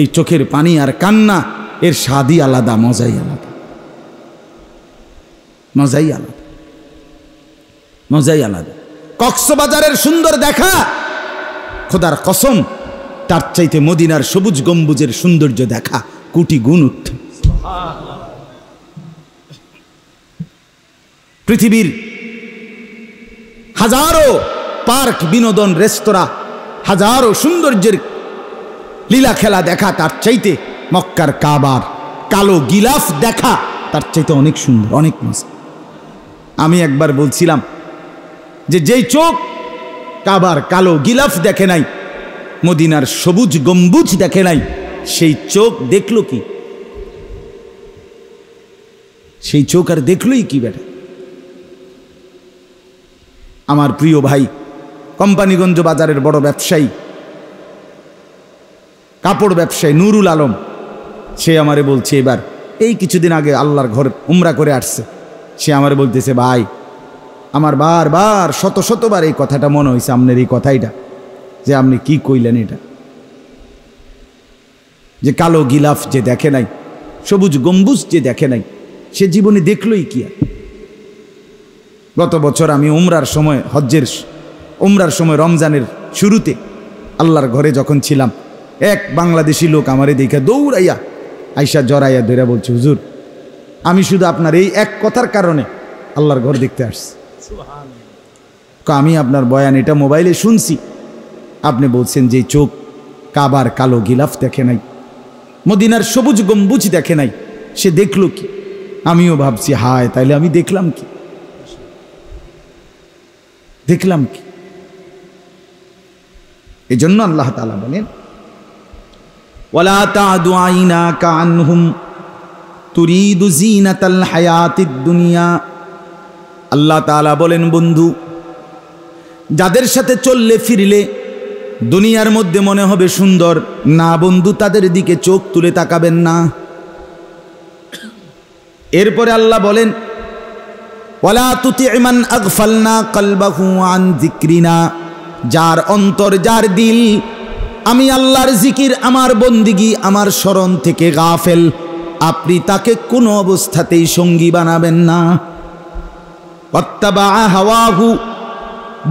Speaker 1: এই চোখের পানি আর কান্না এর স্বাদই আলাদা মজাই আলাদা মজাই আলাদা মজাই আলাদা কক্সবাজারের সুন্দর দেখা খোদার কসম তার চাইতে মদিনার সবুজ গম্বুজের সৌন্দর্য দেখা কুটি গুণ উঠ পৃথিবীর হাজারো পার্ক বিনোদন রেস্তোরাঁ হাজারো সৌন্দর্যের লীলা খেলা দেখা তার চাইতে মক্কার কাবার কালো গিলাফ দেখা তার চাইতে অনেক সুন্দর অনেক মজা আমি একবার বলছিলাম যে যেই চোখ কাবার কালো গিলাফ দেখে নাই মদিনার সবুজ গম্বুজ দেখে নাই সেই চোখ দেখল কি সেই চোখ আর দেখলই কি বেটা আমার প্রিয় ভাই কোম্পানিগঞ্জ বাজারের বড় ব্যবসায়ী কাপড় ব্যবসায়ী নুরুল আলম সে আমারে বলছে এবার এই কিছুদিন আগে আল্লাহর ঘর উমরা করে আসছে সে আমারে বলতেছে ভাই আমার বারবার শত শতবার এই কথাটা মনে হয়েছে আপনার এই কথাইটা যে আপনি কি কইলেন এটা যে কালো গিলাফ যে দেখে নাই সবুজ গম্বুজ যে দেখে নাই সে জীবনে দেখলই কি গত বছর আমি উমরার সময় হজ্জের উমরার সময় রমজানের শুরুতে আল্লাহর ঘরে যখন ছিলাম এক বাংলাদেশি লোক আমারে দেখে দৌড়াইয়া আইসা জড়াইয়া ধরে বলছে হুজুর আমি শুধু আপনার এই এক কথার কারণে আল্লাহর ঘর দেখতে আসছি আমি আপনার বয়ান এটা মোবাইলে শুনছি আপনি বলছেন যে চোখ কাবার কালো গিলাফ দেখে নাই মদিনার সবুজ গম্বুজ দেখে নাই সে দেখলো কি আমিও ভাবছি হায় তাইলে আমি দেখলাম কি দেখলাম কি এজন্য আল্লাহ তালা বলেন ওলা তাদু আইনা হায়াতিদ দুনিয়া আল্লাহ তালা বলেন বন্ধু যাদের সাথে চললে ফিরলে দুনিয়ার মধ্যে মনে হবে সুন্দর না বন্ধু তাদের দিকে চোখ তুলে তাকাবেন না এরপরে আল্লাহ বলেন যার অন্তর যার দিল আমি আল্লাহর জিকির আমার বন্দিগি আমার স্মরণ থেকে গাফেল আপনি তাকে কোনো অবস্থাতেই সঙ্গী বানাবেন না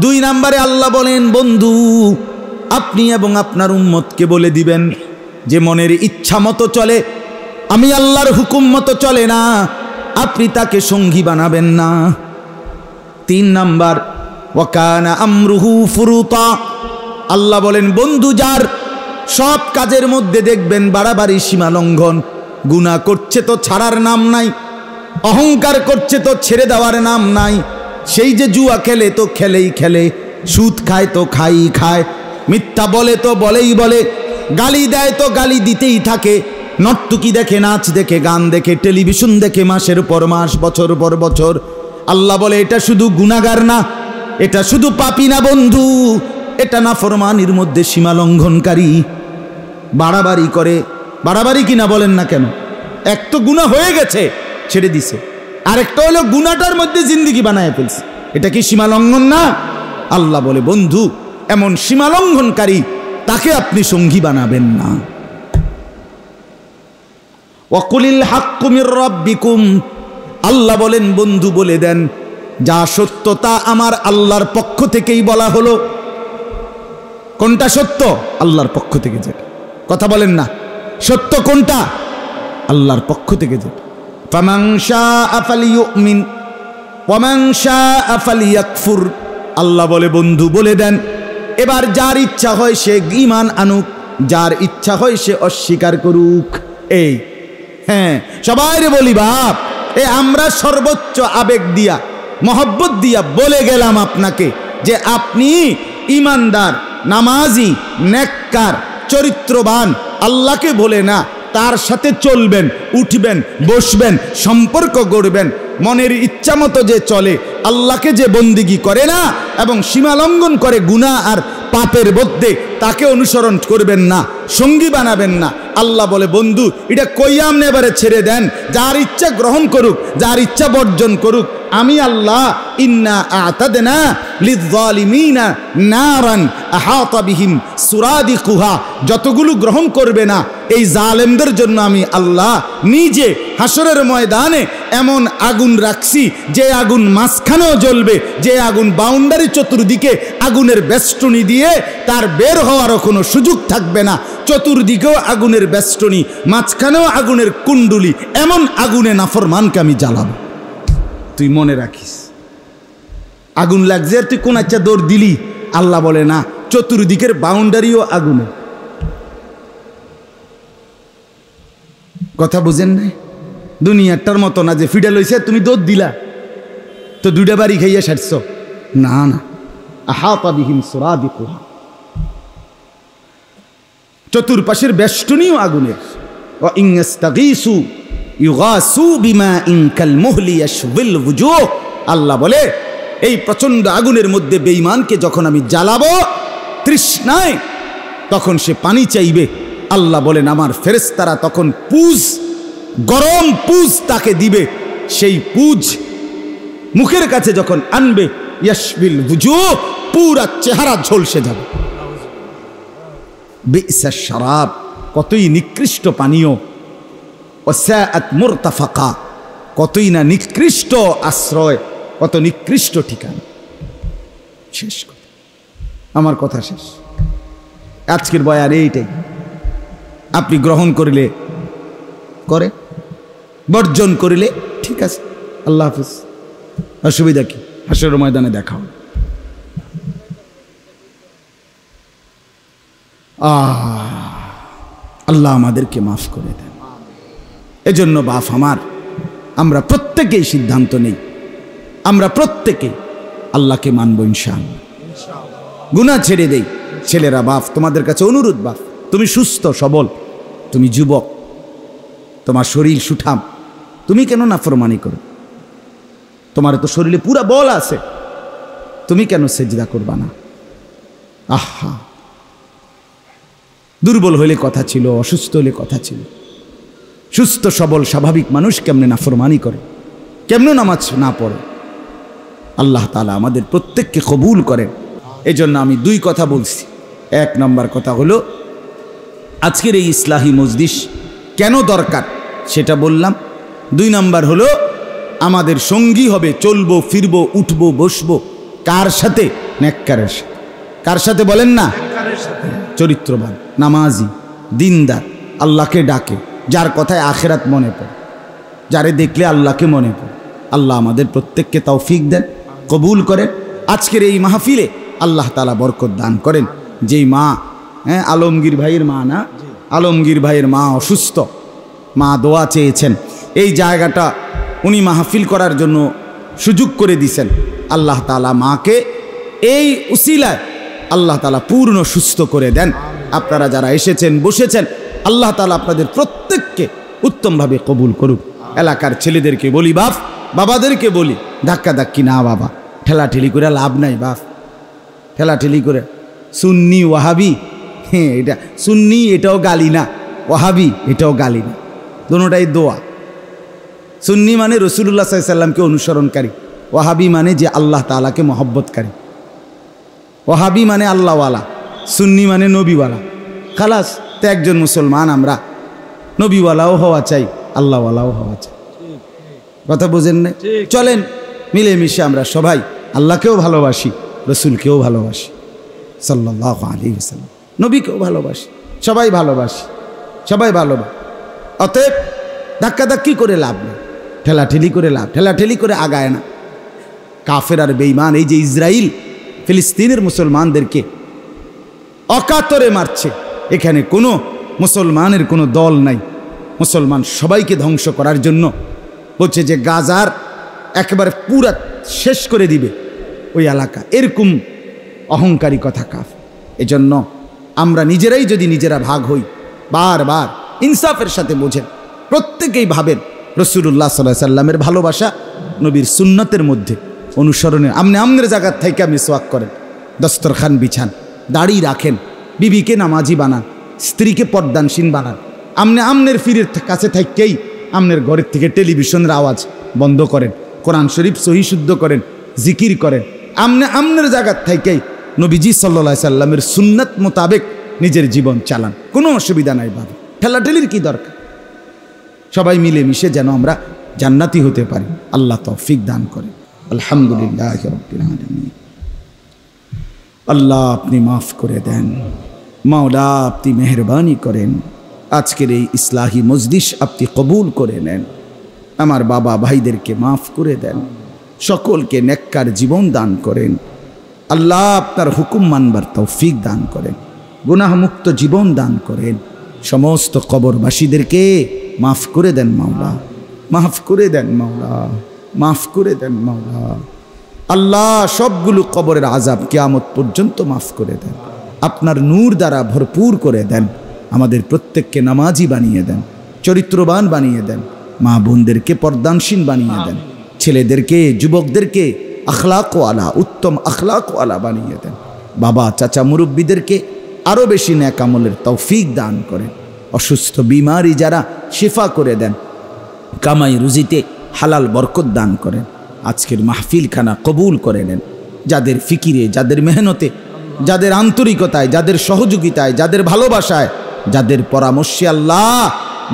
Speaker 1: দুই নাম্বারে আল্লাহ বলেন বন্ধু আপনি এবং আপনার উম্মতকে বলে দিবেন যে মনের ইচ্ছা মতো চলে আমি আল্লাহর হুকুম মতো চলে না আপনি তাকে সঙ্গী বানাবেন না তিন নাম্বার ওয়াকানা আমরুহু ফুরুতা আল্লাহ বলেন বন্ধু যার সব কাজের মধ্যে দেখবেন বাড়াবাড়ি সীমা লঙ্ঘন গুণা করছে তো ছাড়ার নাম নাই অহংকার করছে তো ছেড়ে দেওয়ার নাম নাই সেই যে জুয়া খেলে তো খেলেই খেলে সুদ খায় তো খাই খায় মিথ্যা বলে তো বলেই বলে গালি দেয় তো গালি দিতেই থাকে নট্টুকি দেখে নাচ দেখে গান দেখে টেলিভিশন দেখে মাসের পর মাস বছর পর বছর আল্লাহ বলে এটা শুধু গুণাগার না এটা শুধু পাপি না বন্ধু এটা না ফরমানির মধ্যে সীমা লঙ্ঘনকারী বাড়াবাড়ি করে বাড়াবাড়ি কিনা বলেন না কেন এক তো গুণা হয়ে গেছে ছেড়ে দিছে আরেকটা হলো গুনাটার মধ্যে জিন্দিগি বানায় ফেলছে এটা কি সীমালঙ্ঘন না আল্লাহ বলে বন্ধু এমন সীমালঙ্ঘনকারী তাকে আপনি সঙ্গী বানাবেন না অকুলিল হাক্কুমির রব্বিকুম আল্লাহ বলেন বন্ধু বলে দেন যা সত্য তা আমার আল্লাহর পক্ষ থেকেই বলা হলো কোনটা সত্য আল্লাহর পক্ষ থেকে যেটা কথা বলেন না সত্য কোনটা আল্লাহর পক্ষ থেকে যেটা ফামাং আফালি আফালি ইয়াকফুর আল্লাহ বলে বন্ধু বলে দেন এবার যার ইচ্ছা হয় সে ইমান আনুক যার ইচ্ছা হয় সে অস্বীকার করুক এই হ্যাঁ সবাই রে বলি বাপ এ আমরা সর্বোচ্চ আবেগ দিয়া মহব্বত দিয়া বলে গেলাম আপনাকে যে আপনি ইমানদার নামাজি নেককার চরিত্রবান আল্লাহকে বলে না তার সাথে চলবেন উঠবেন বসবেন সম্পর্ক গড়বেন মনের ইচ্ছা মতো যে চলে আল্লাহকে যে বন্দিগি করে না এবং সীমালঙ্ঘন করে গুণা আর পাপের মধ্যে তাকে অনুসরণ করবেন না সঙ্গী বানাবেন না আল্লাহ বলে বন্ধু এটা কইয়াম নেবারে ছেড়ে দেন যার ইচ্ছা গ্রহণ করুক যার ইচ্ছা বর্জন করুক আমি আল্লাহ ইন্না যতগুলো গ্রহণ করবে না এই জালেমদের জন্য আমি আল্লাহ নিজে হাসরের ময়দানে এমন আগুন রাখছি যে আগুন মাঝখানেও জ্বলবে যে আগুন বাউন্ডারি চতুর্দিকে আগুনের বেষ্টনী দিয়ে তার বের হওয়ারও কোনো সুযোগ থাকবে না চতুর্দিকেও আগুনের বেষ্টনী মাঝখানেও আগুনের কুণ্ডুলি এমন আগুনে নাফরমানকে আমি জ্বালাবো তুই মনে রাখিস আগুন লাগছে আর তুই কোন একটা আচ্ছা দৌড় দিলি আল্লাহ বলে না চতুর্দিকের বাউন্ডারিও আগুনে কথা বুঝেন নাই দুনিয়াটার মতো না যে ফিডা লইছে তুমি দৌড় দিলা তো দুইটা বাড়ি খাইয়া সারছ না না আহা পাবিহীন সোরা দিপোহা চতুর্পাশের বেষ্টনীয় আগুনের তাকেই ইংস্তাগিসু আল্লাহ বলে এই প্রচন্ড আগুনের মধ্যে বেইমানকে যখন আমি জ্বালাবো তৃষ্ণায় তখন সে পানি চাইবে আল্লাহ বলেন আমার ফেরেস্তারা তখন পুজ গরম পুজ তাকে দিবে সেই পুজ মুখের কাছে যখন আনবে ইয়াসবিল বুঝু পুরা চেহারা ঝলসে যাবে সারাব কতই নিকৃষ্ট পানীয় ফাঁকা কতই না নিকৃষ্ট আশ্রয় কত নিকৃষ্ট ঠিকানা শেষ কথা আমার কথা শেষ আজকের বয়ার এইটাই আপনি গ্রহণ করিলে করে বর্জন করিলে ঠিক আছে আল্লাহ হাফিজ অসুবিধা কি হাসের ময়দানে দেখা হবে আল্লাহ আমাদেরকে মাফ করে দেন এজন্য বাপ আমার আমরা প্রত্যেকেই সিদ্ধান্ত নেই আমরা প্রত্যেকে আল্লাহকে মানব ইনশান গুণা ছেড়ে দেই ছেলেরা বাপ তোমাদের কাছে অনুরোধ বাপ তুমি সুস্থ সবল তুমি যুবক তোমার শরীর সুঠাম তুমি কেন নাফরমানি করো তোমার তো শরীরে পুরা বল আছে তুমি কেন সেজদা করবা না আহা দুর্বল হলে কথা ছিল অসুস্থ হলে কথা ছিল সুস্থ সবল স্বাভাবিক মানুষ কেমনে না ফরমানি করে কেমনে নামাজ না পড়ে আল্লাহ তালা আমাদের প্রত্যেককে কবুল করেন এজন্য আমি দুই কথা বলছি এক নম্বর কথা হলো আজকের এই ইসলাহী মজলিস কেন দরকার সেটা বললাম দুই নম্বর হলো আমাদের সঙ্গী হবে চলবো ফিরবো উঠবো বসবো কার সাথে নেককারের সাথে কার সাথে বলেন না চরিত্রবান নামাজি দিনদার আল্লাহকে ডাকে যার কথায় আখেরাত মনে পড়ে যারে দেখলে আল্লাহকে মনে পড়ে আল্লাহ আমাদের প্রত্যেককে তৌফিক দেন কবুল করেন আজকের এই মাহফিলে আল্লাহ তালা বরকত দান করেন যেই মা হ্যাঁ আলমগীর ভাইয়ের মা না আলমগীর ভাইয়ের মা অসুস্থ মা দোয়া চেয়েছেন এই জায়গাটা উনি মাহফিল করার জন্য সুযোগ করে দিছেন আল্লাহ তালা মাকে এই উসিলায় আল্লাহ তালা পূর্ণ সুস্থ করে দেন আপনারা যারা এসেছেন বসেছেন আল্লাহ তালা আপনাদের প্রত্যেককে উত্তমভাবে কবুল করুক এলাকার ছেলেদেরকে বলি বাপ বাবাদেরকে বলি ধাক্কা ধাক্কি না বাবা ঠেলাঠেলি করে লাভ নাই বাপ ঠেলাঠেলি করে সুন্নি ওয়াহাবি হ্যাঁ এটা সুন্নি এটাও গালি না ওয়াহাবি এটাও গালি না দুটাই দোয়া সুন্নি মানে রসুল্লা সাল্লামকে অনুসরণকারী ওয়াহাবি মানে যে আল্লাহ তালাকে মহব্বতকারী ওয়াহাবি মানে আল্লাহওয়ালা সুন্নি মানে নবীওয়ালা খালাস তো একজন মুসলমান আমরা নবীওয়ালাও হওয়া চাই আল্লাহওয়ালাও হওয়া চাই কথা বোঝেন না চলেন মিলেমিশে আমরা সবাই আল্লাহকেও ভালোবাসি রসুলকেও ভালোবাসি সাল্লাহ আলী সাল্লাম নবীকেও ভালোবাসি সবাই ভালোবাসি সবাই ভালোবাসি অতএব ধাক্কা ধাক্কি করে লাভ নেই ঠেলাঠেলি করে লাভ ঠেলাঠেলি করে আগায় না কাফের আর বেইমান এই যে ইসরায়েল ফিলিস্তিনের মুসলমানদেরকে অকাতরে মারছে এখানে কোনো মুসলমানের কোনো দল নাই মুসলমান সবাইকে ধ্বংস করার জন্য বলছে যে গাজার একবার পুরা শেষ করে দিবে ওই এলাকা এরকম অহংকারী কথা কাফ এজন্য আমরা নিজেরাই যদি নিজেরা ভাগ হই বারবার ইনসাফের সাথে বোঝেন প্রত্যেকেই ভাবেন রসুল্লাহ সাল্লাহ সাল্লামের ভালোবাসা নবীর সুন্নতের মধ্যে অনুসরণে আমনে আমনের জায়গার থেকে সোয়াক করেন দস্তরখান বিছান দাড়ি রাখেন বিবিকে নামাজি বানান স্ত্রীকে পর্দানসীন বানান আমনে আমনের ফিরের কাছে থাকতেই আমনের ঘরের থেকে টেলিভিশনের আওয়াজ বন্ধ করেন কোরআন শরীফ সহি শুদ্ধ করেন জিকির করেন আমনে আমনের জায়গার থাকেই নবীজি সাল্লা সাল্লামের সুন্নাত মোতাবেক নিজের জীবন চালান কোনো অসুবিধা নাই বাবু ঠেলাঠেলির কি দরকার সবাই মিলে মিশে যেন আমরা জান্নাতি হতে পারি আল্লাহ তৌফিক দান করে আলহামদুলিল্লাহ আল্লাহ আপনি মাফ করে দেন মাওলা আপনি মেহরবানি করেন আজকের এই ইসলাহি মজদিশ আপনি কবুল করে নেন আমার বাবা ভাইদেরকে মাফ করে দেন সকলকে নেককার জীবন দান করেন আল্লাহ আপনার হুকুম মানবার তৌফিক দান করেন গুনাহমুক্ত জীবন দান করেন সমস্ত কবরবাসীদেরকে মাফ করে দেন মাওলা মাফ করে দেন মাওলা মাফ করে দেন মাওলা আল্লাহ সবগুলো কবরের আজাব কেয়ামত পর্যন্ত মাফ করে দেন আপনার নূর দ্বারা ভরপুর করে দেন আমাদের প্রত্যেককে নামাজি বানিয়ে দেন চরিত্রবান বানিয়ে দেন মা বোনদেরকে পর্দানসীন বানিয়ে দেন ছেলেদেরকে যুবকদেরকে আখলাকওয়ালা উত্তম আখলাকওয়ালা বানিয়ে দেন বাবা চাচা মুরব্বীদেরকে আরও বেশি ন্যাকামলের তৌফিক দান করেন অসুস্থ বিমারি যারা শেফা করে দেন কামাই রুজিতে হালাল বরকত দান করেন আজকের মাহফিলখানা কবুল করে নেন যাদের ফিকিরে যাদের মেহনতে যাদের আন্তরিকতায় যাদের সহযোগিতায় যাদের ভালোবাসায় যাদের পরামর্শে আল্লাহ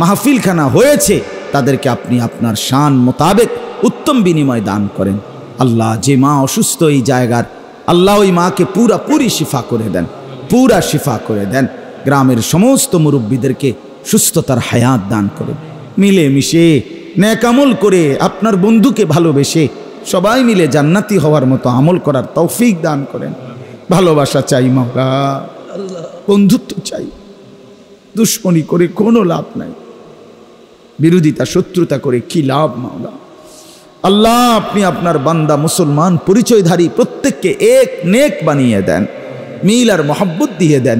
Speaker 1: মাহফিলখানা হয়েছে তাদেরকে আপনি আপনার শান মোতাবেক উত্তম বিনিময় দান করেন আল্লাহ যে মা অসুস্থ এই জায়গার আল্লাহ ওই মাকে পুরা পুরি শিফা করে দেন পুরা শিফা করে দেন গ্রামের সমস্ত মুরব্বীদেরকে সুস্থতার হায়াত দান করেন মিলে মিশে ন্যাকামল করে আপনার বন্ধুকে ভালোবেসে সবাই মিলে জান্নাতি হওয়ার মতো আমল করার তৌফিক দান করেন ভালোবাসা চাই মাওলা বন্ধুত্ব চাই দুশ্মনী করে কোনো লাভ নাই বিরোধিতা শত্রুতা করে কি লাভ মাওলা আল্লাহ আপনি আপনার বান্দা মুসলমান পরিচয়ধারী প্রত্যেককে এক নেক বানিয়ে দেন মিল আর মহাব্বত দিয়ে দেন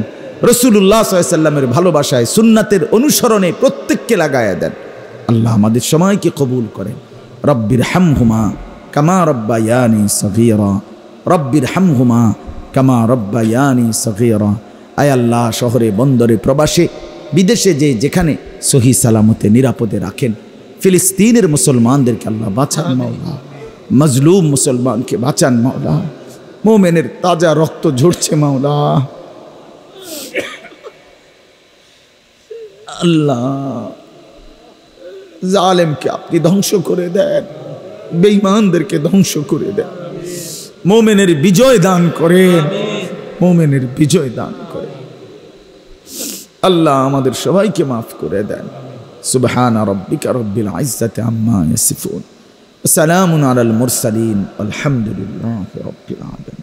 Speaker 1: রসুল্লাহ সাল্লামের ভালোবাসায় সুন্নাতের অনুসরণে প্রত্যেককে লাগায়া দেন আল্লাহ আমাদের সময়কে কবুল করেন রব্বির হুমা কামা ইয়ানি সভিয়া রব্বির হুমা কামা রব্বায়ানি সফিয়রা আয় আল্লাহ শহরে বন্দরে প্রবাসে বিদেশে যে যেখানে সহি সালামতে নিরাপদে রাখেন ফিলিস্তিনের মুসলমানদেরকে আল্লাহ বাঁচান মাওলা মজলুম মুসলমানকে বাঁচান মাওলা মোমেনের তাজা রক্ত ঝরছে মাওলা আল্লাহ জালেমকে আপনি ধ্বংস করে দেন বেঈমানদেরকে ধ্বংস করে দেন মোমেনের বিজয় দান করে মোমেনের বিজয় দান করে আল্লাহ আমাদের সবাইকে মাফ করে দেন সুবহান রব্বিকা রব্বিল আইজ্জাতে আম্মা ইয়াসিফুন সালামুন আলাল মুরসালিন আলহামদুলিল্লাহ রব্বিল আলামিন